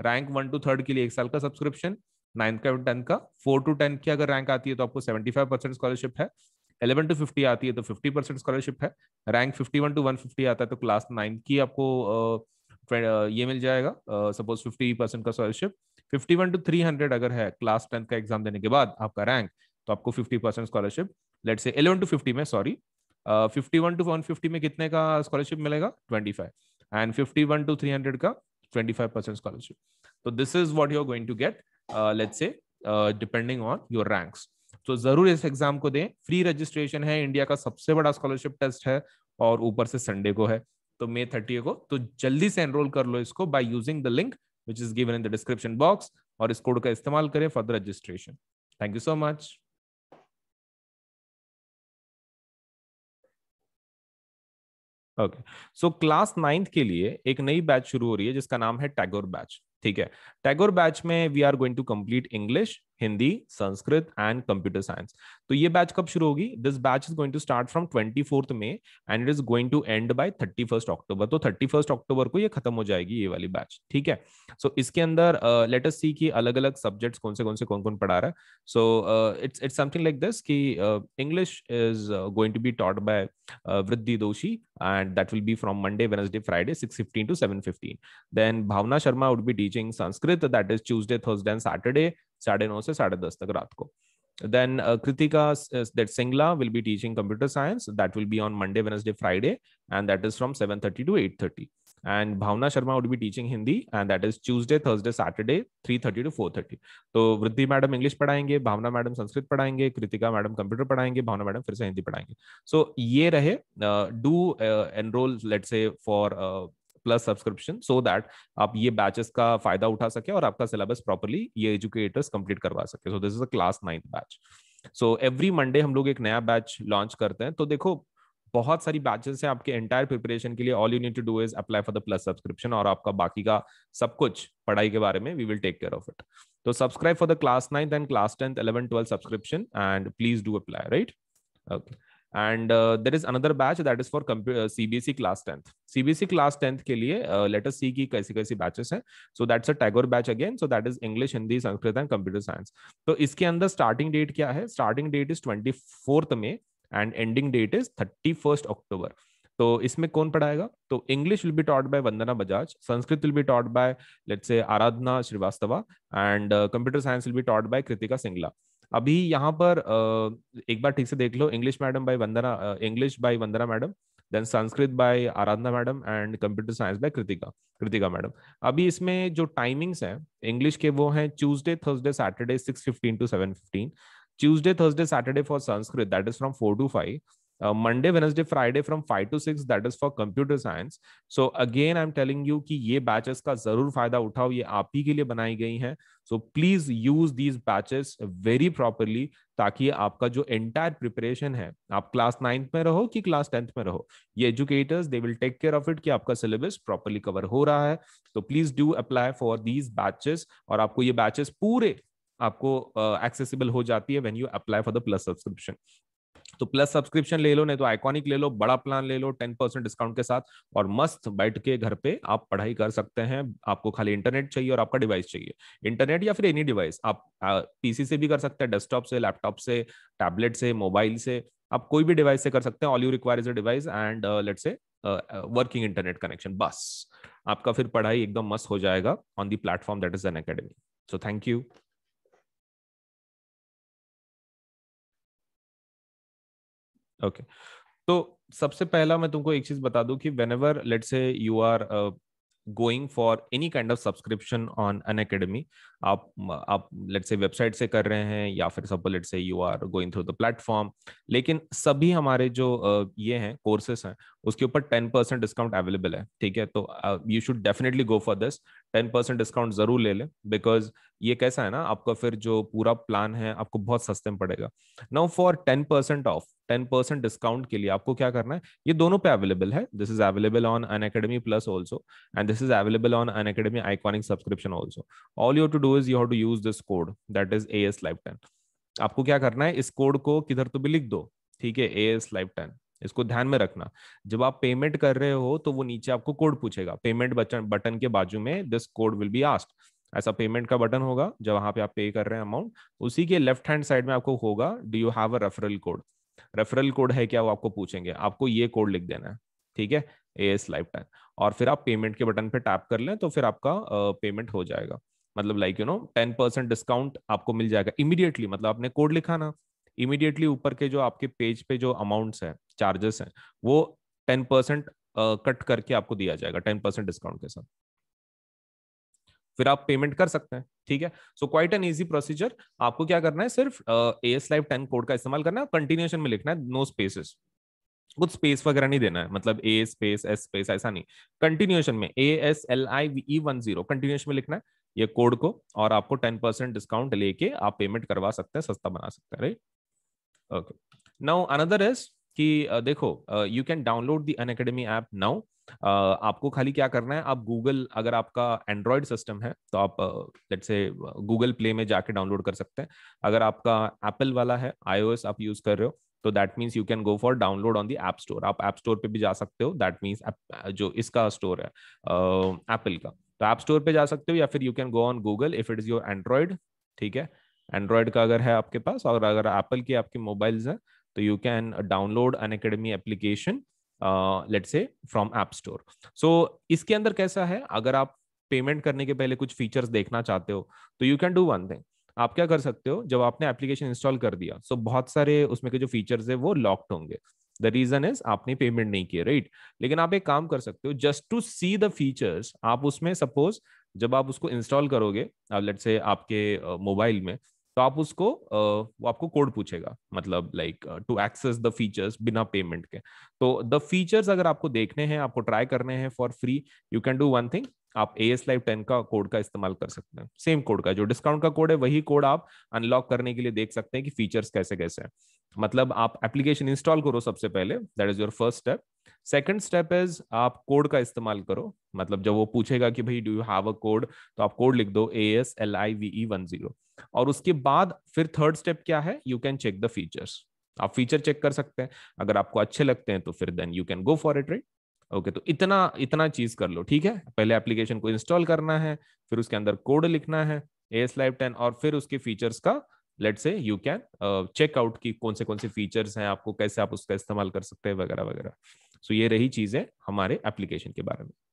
रैंक वन टू थर्ड के लिए एक साल का सब्सक्रिप्शन नाइन्थ का टेंथ का फोर टू टेन की अगर रैंक आती है तो आपको सेवेंटी फाइव परसेंट स्कॉलरशिप है इलेवन टू फिफ्टी आती है तो फिफ्टी परसेंट स्कॉलरशिप है rank fifty one to one fifty आता है तो क्लास नाइन की आपको Uh, ये मिल जाएगा सपोज फिफ्टी परसेंट का scholarship fifty one to three hundred अगर है क्लास टेंथ का एग्जाम देने के बाद आपका रैंक तो आपको fifty percent scholarship let's say eleven to fifty में sorry fifty one to one fifty में कितने का स्कॉलरशिप मिलेगा twenty five and fifty one to three hundred का ट्वेंटी फाइव परसेंट स्कॉलरशिप तो this is what you're going to get let's say depending on your ranks तो जरूर इस exam को दें फ्री रजिस्ट्रेशन है इंडिया का सबसे बड़ा स्कॉलरशिप टेस्ट है और ऊपर से संडे को है तो मे थर्टी को तो जल्दी से एनरोल कर लो इसको by using the link which is given in the description box और इस कोड का इस्तेमाल करें for the registration thank you so much okay so class ninth के लिए एक नई बैच शुरू हो रही है जिसका नाम है टैगोर बैच ठीक है टैगोर बैच में we are going to complete English Hindi Sanskrit and computer science तो ये बैच कब शुरू होगी this batch is going to start from twenty fourth May and it is going to end by thirty first October तो thirty first अक्टूबर को ये खत्म हो जाएगी ये वाली बैच ठीक है सो so, इसके अंदर लेट अस सी कि अलग अलग सब्जेक्ट्स कौन से कौन से कौन कौन पढ़ा रहा है so it's it's something like this कि English is going to be taught by Vriddhi Doshi and that will be from Monday from Friday six fifteen to seven fifteen then Bhavna Sharma would be teaching Sanskrit that is Tuesday Thursday and Saturday साढ़े नौ से साढ़े दस तक रात को then uh, kritika uh, that singla will be teaching computer science that will be on monday wednesday friday and that is from 7:30 to 8:30 and bhavna sharma would be teaching hindi and that is tuesday thursday saturday 3:30 to 4:30 तो वृद्धि madam English पढ़ाएंगे भावना madam Sanskrit पढ़ाएंगे Kritika madam computer पढ़ाएंगे भावना madam फिर से हिंदी पढ़ाएंगे सो so, ये रहे do enrol let's say for plus subscription so that आप ये बैचेस का फायदा उठा सके और आपका सिलेबस प्रॉपरली ये एजुकेटर्स कंप्लीट करवा सके so this is a class ninth batch so every Monday हम लोग एक नया बैच लॉन्च करते हैं तो देखो बहुत सारी बैचेस हैं आपके एंटायर प्रिपरेशन के लिए all you need to do is apply for the plus subscription और आपका बाकी का सब कुछ पढ़ाई के बारे में we will take care of it तो subscribe for the class ninth and class tenth eleven twelfth subscription and please do apply right okay and there is another batch that is for CBSE class tenth CBSE class tenth के लिए let's see की कैसी कैसी batches हैं so that's a Tagore batch again so that is English Hindi Sanskrit and computer science तो इसके अंदर starting date क्या है starting date is twenty fourth May and ending date is thirty first October तो इसमें कौन पढ़ाएगा तो English will be taught by Vandana Bajaj Sanskrit will be taught by let's say Aradhana Shrivastava and computer science will be taught by Kritika Singla अभी यहाँ पर एक बार ठीक से देख लो English madam by Vandana English by Vandana madam then Sanskrit by Aradhana madam and computer science by Kritika Kritika madam अभी इसमें जो टाइमिंग्स हैं इंग्लिश के वो हैं Tuesday Thursday Saturday six fifteen to seven fifteen Tuesday Thursday Saturday for Sanskrit that is from four to five Monday Wednesday Friday from five to to 6 that is for computer science so again i'm telling you कि ये batches का जरूर फायदा उठाओ ये आप ही के लिए बनाई गई हैं so please use these batches very properly ताकि आपका जो एंटायर प्रिपरेशन है आप क्लास नाइन्थ में रहो कि क्लास टेंथ में रहो ये educators they will take care of it कि आपका सिलेबस प्रॉपरली कवर हो रहा है तो please do apply for these batches और आपको ये बैचेस पूरे आपको एक्सेसिबल uh, हो जाती है when you apply for the plus subscription तो प्लस सब्सक्रिप्शन ले लो नहीं तो आइकॉनिक ले लो बड़ा प्लान ले लो टेन परसेंट डिस्काउंट के साथ और मस्त बैठ के घर पे आप पढ़ाई कर सकते हैं आपको खाली इंटरनेट चाहिए और आपका डिवाइस चाहिए इंटरनेट या फिर एनी डिवाइस आप पीसी से भी कर सकते हैं डेस्कटॉप से लैपटॉप से टैबलेट से मोबाइल से आप कोई भी डिवाइस से कर सकते हैं all you require is a device and let's say working internet connection बस आपका फिर पढ़ाई एकदम मस्त हो जाएगा on the platform that is Unacademy so thank you okay तो सबसे पहला मैं तुमको एक चीज बता दूं कि whenever let's say you are going for any kind of subscription on Unacademy आप आप लेट से वेबसाइट से कर रहे हैं या फिर सब let's say you are going through the platform लेकिन सभी हमारे जो ये हैं कोर्सेस हैं उसके ऊपर टेन परसेंट डिस्काउंट अवेलेबल है ठीक है तो you should definitely go for this ten percent discount जरूर ले लें बिकॉज ये कैसा है ना आपका फिर जो पूरा प्लान है आपको बहुत सस्ते में पड़ेगा now for ten percent off ten percent discount के लिए आपको क्या करना है ये दोनों पे अवेलेबल है this is available on Unacademy plus also and this is available on Unacademy iconic subscription also all you to do is you you to use this code that is A S life ten आपको क्या करना है इस code को किधर तो भी लिख दो ठीक है ए एस लाइफ टेन इसको ध्यान में रखना जब आप पेमेंट कर रहे हो तो वो नीचे आपको कोड पूछेगा पेमेंट बटन बटन के बाजू में this code will be asked ऐसा पेमेंट का बटन होगा जब वहां पे आप पे कर रहे हैं अमाउंट उसी के लेफ्ट हैंड साइड में आपको होगा do you have a referral code referral code है क्या वो आपको पूछेंगे आपको ये कोड लिख देना है ठीक है ए एस लाइफ टाइम और फिर आप पेमेंट के बटन पे टैप कर लें तो फिर आपका पेमेंट हो जाएगा मतलब like you know ten percent discount आपको मिल जाएगा इमीडिएटली मतलब आपने कोड लिखा ना इमीडिएटली ऊपर के जो आपके पेज पे जो अमाउंट्स है चार्जेस हैं वो टेन परसेंट कट करके आपको दिया जाएगा टेन परसेंट डिस्काउंट के साथ फिर आप पेमेंट कर सकते हैं ठीक है so quite an easy procedure आपको क्या करना है सिर्फ A S live ten code का इस्तेमाल करना है कंटिन्यूशन में लिखना है नो स्पेसेस कुछ स्पेस वगैरह नहीं देना है मतलब ए स्पेस एस स्पेस ऐसा नहीं कंटिन्यूएशन में A S L I V one zero continuation में लिखना है ये कोड को और आपको टेन परसेंट डिस्काउंट लेके आप पेमेंट करवा सकते हैं सस्ता बना सकते हैं right okay now another is कि देखो you can download the Unacademy app now आपको खाली क्या करना है आप गूगल अगर आपका एंड्रॉयड सिस्टम है तो आप लेट से गूगल प्ले में जाके डाउनलोड कर सकते हैं अगर आपका एप्पल वाला है आईओएस आप यूज कर रहे हो तो that means you can go for download on the app store आप एप स्टोर पे भी जा सकते हो दैट मीन्स जो इसका स्टोर है एप्पल का तो ऐप स्टोर पे जा सकते हो या फिर you can go on Google if it is your Android ठीक है एंड्रॉयड का अगर है आपके पास और अगर एप्पल के आपके मोबाइल्स हैं तो you can download Unacademy application let's say from app store so इसके अंदर कैसा है अगर आप पेमेंट करने के पहले कुछ फीचर्स देखना चाहते हो तो you can do one thing आप क्या कर सकते हो जब आपने एप्लीकेशन इंस्टॉल कर दिया सो so बहुत सारे उसमें के जो फीचर्स है वो लॉक्ड होंगे द रीजन इज आपने पेमेंट नहीं किया राइट लेकिन आप एक काम कर सकते हो just to see the features आप उसमें सपोज जब आप उसको इंस्टॉल करोगे आप लेट से आपके मोबाइल uh, में तो आप उसको uh, वो आपको कोड पूछेगा मतलब like to access the features बिना पेमेंट के तो द फीचर्स अगर आपको देखने हैं आपको ट्राई करने हैं for free you can do one thing आप ए एस लाइव टेन का कोड का इस्तेमाल कर सकते हैं सेम कोड का जो डिस्काउंट का कोड है वही कोड आप अनलॉक करने के लिए देख सकते हैं कि फीचर्स कैसे कैसे हैं मतलब आप एप्लीकेशन इंस्टॉल करो सबसे पहले that is your first step second step is आप कोड का इस्तेमाल करो मतलब जब वो पूछेगा कि भाई do you have a code तो आप कोड लिख दो A S L I V E one zero और उसके बाद फिर थर्ड स्टेप क्या है you can check the features आप फीचर चेक कर सकते हैं अगर आपको अच्छे लगते हैं तो फिर then you can go for it right okay तो इतना इतना चीज कर लो ठीक है पहले एप्लीकेशन को इंस्टॉल करना है फिर उसके अंदर कोड लिखना है एस लाइव टेन और फिर उसके फीचर्स का late say you can checkout की कौन से कौन से फीचर्स हैं आपको कैसे आप उसका इस्तेमाल कर सकते हैं वगैरह वगैरह सो ये रही चीजें हमारे एप्लीकेशन के बारे में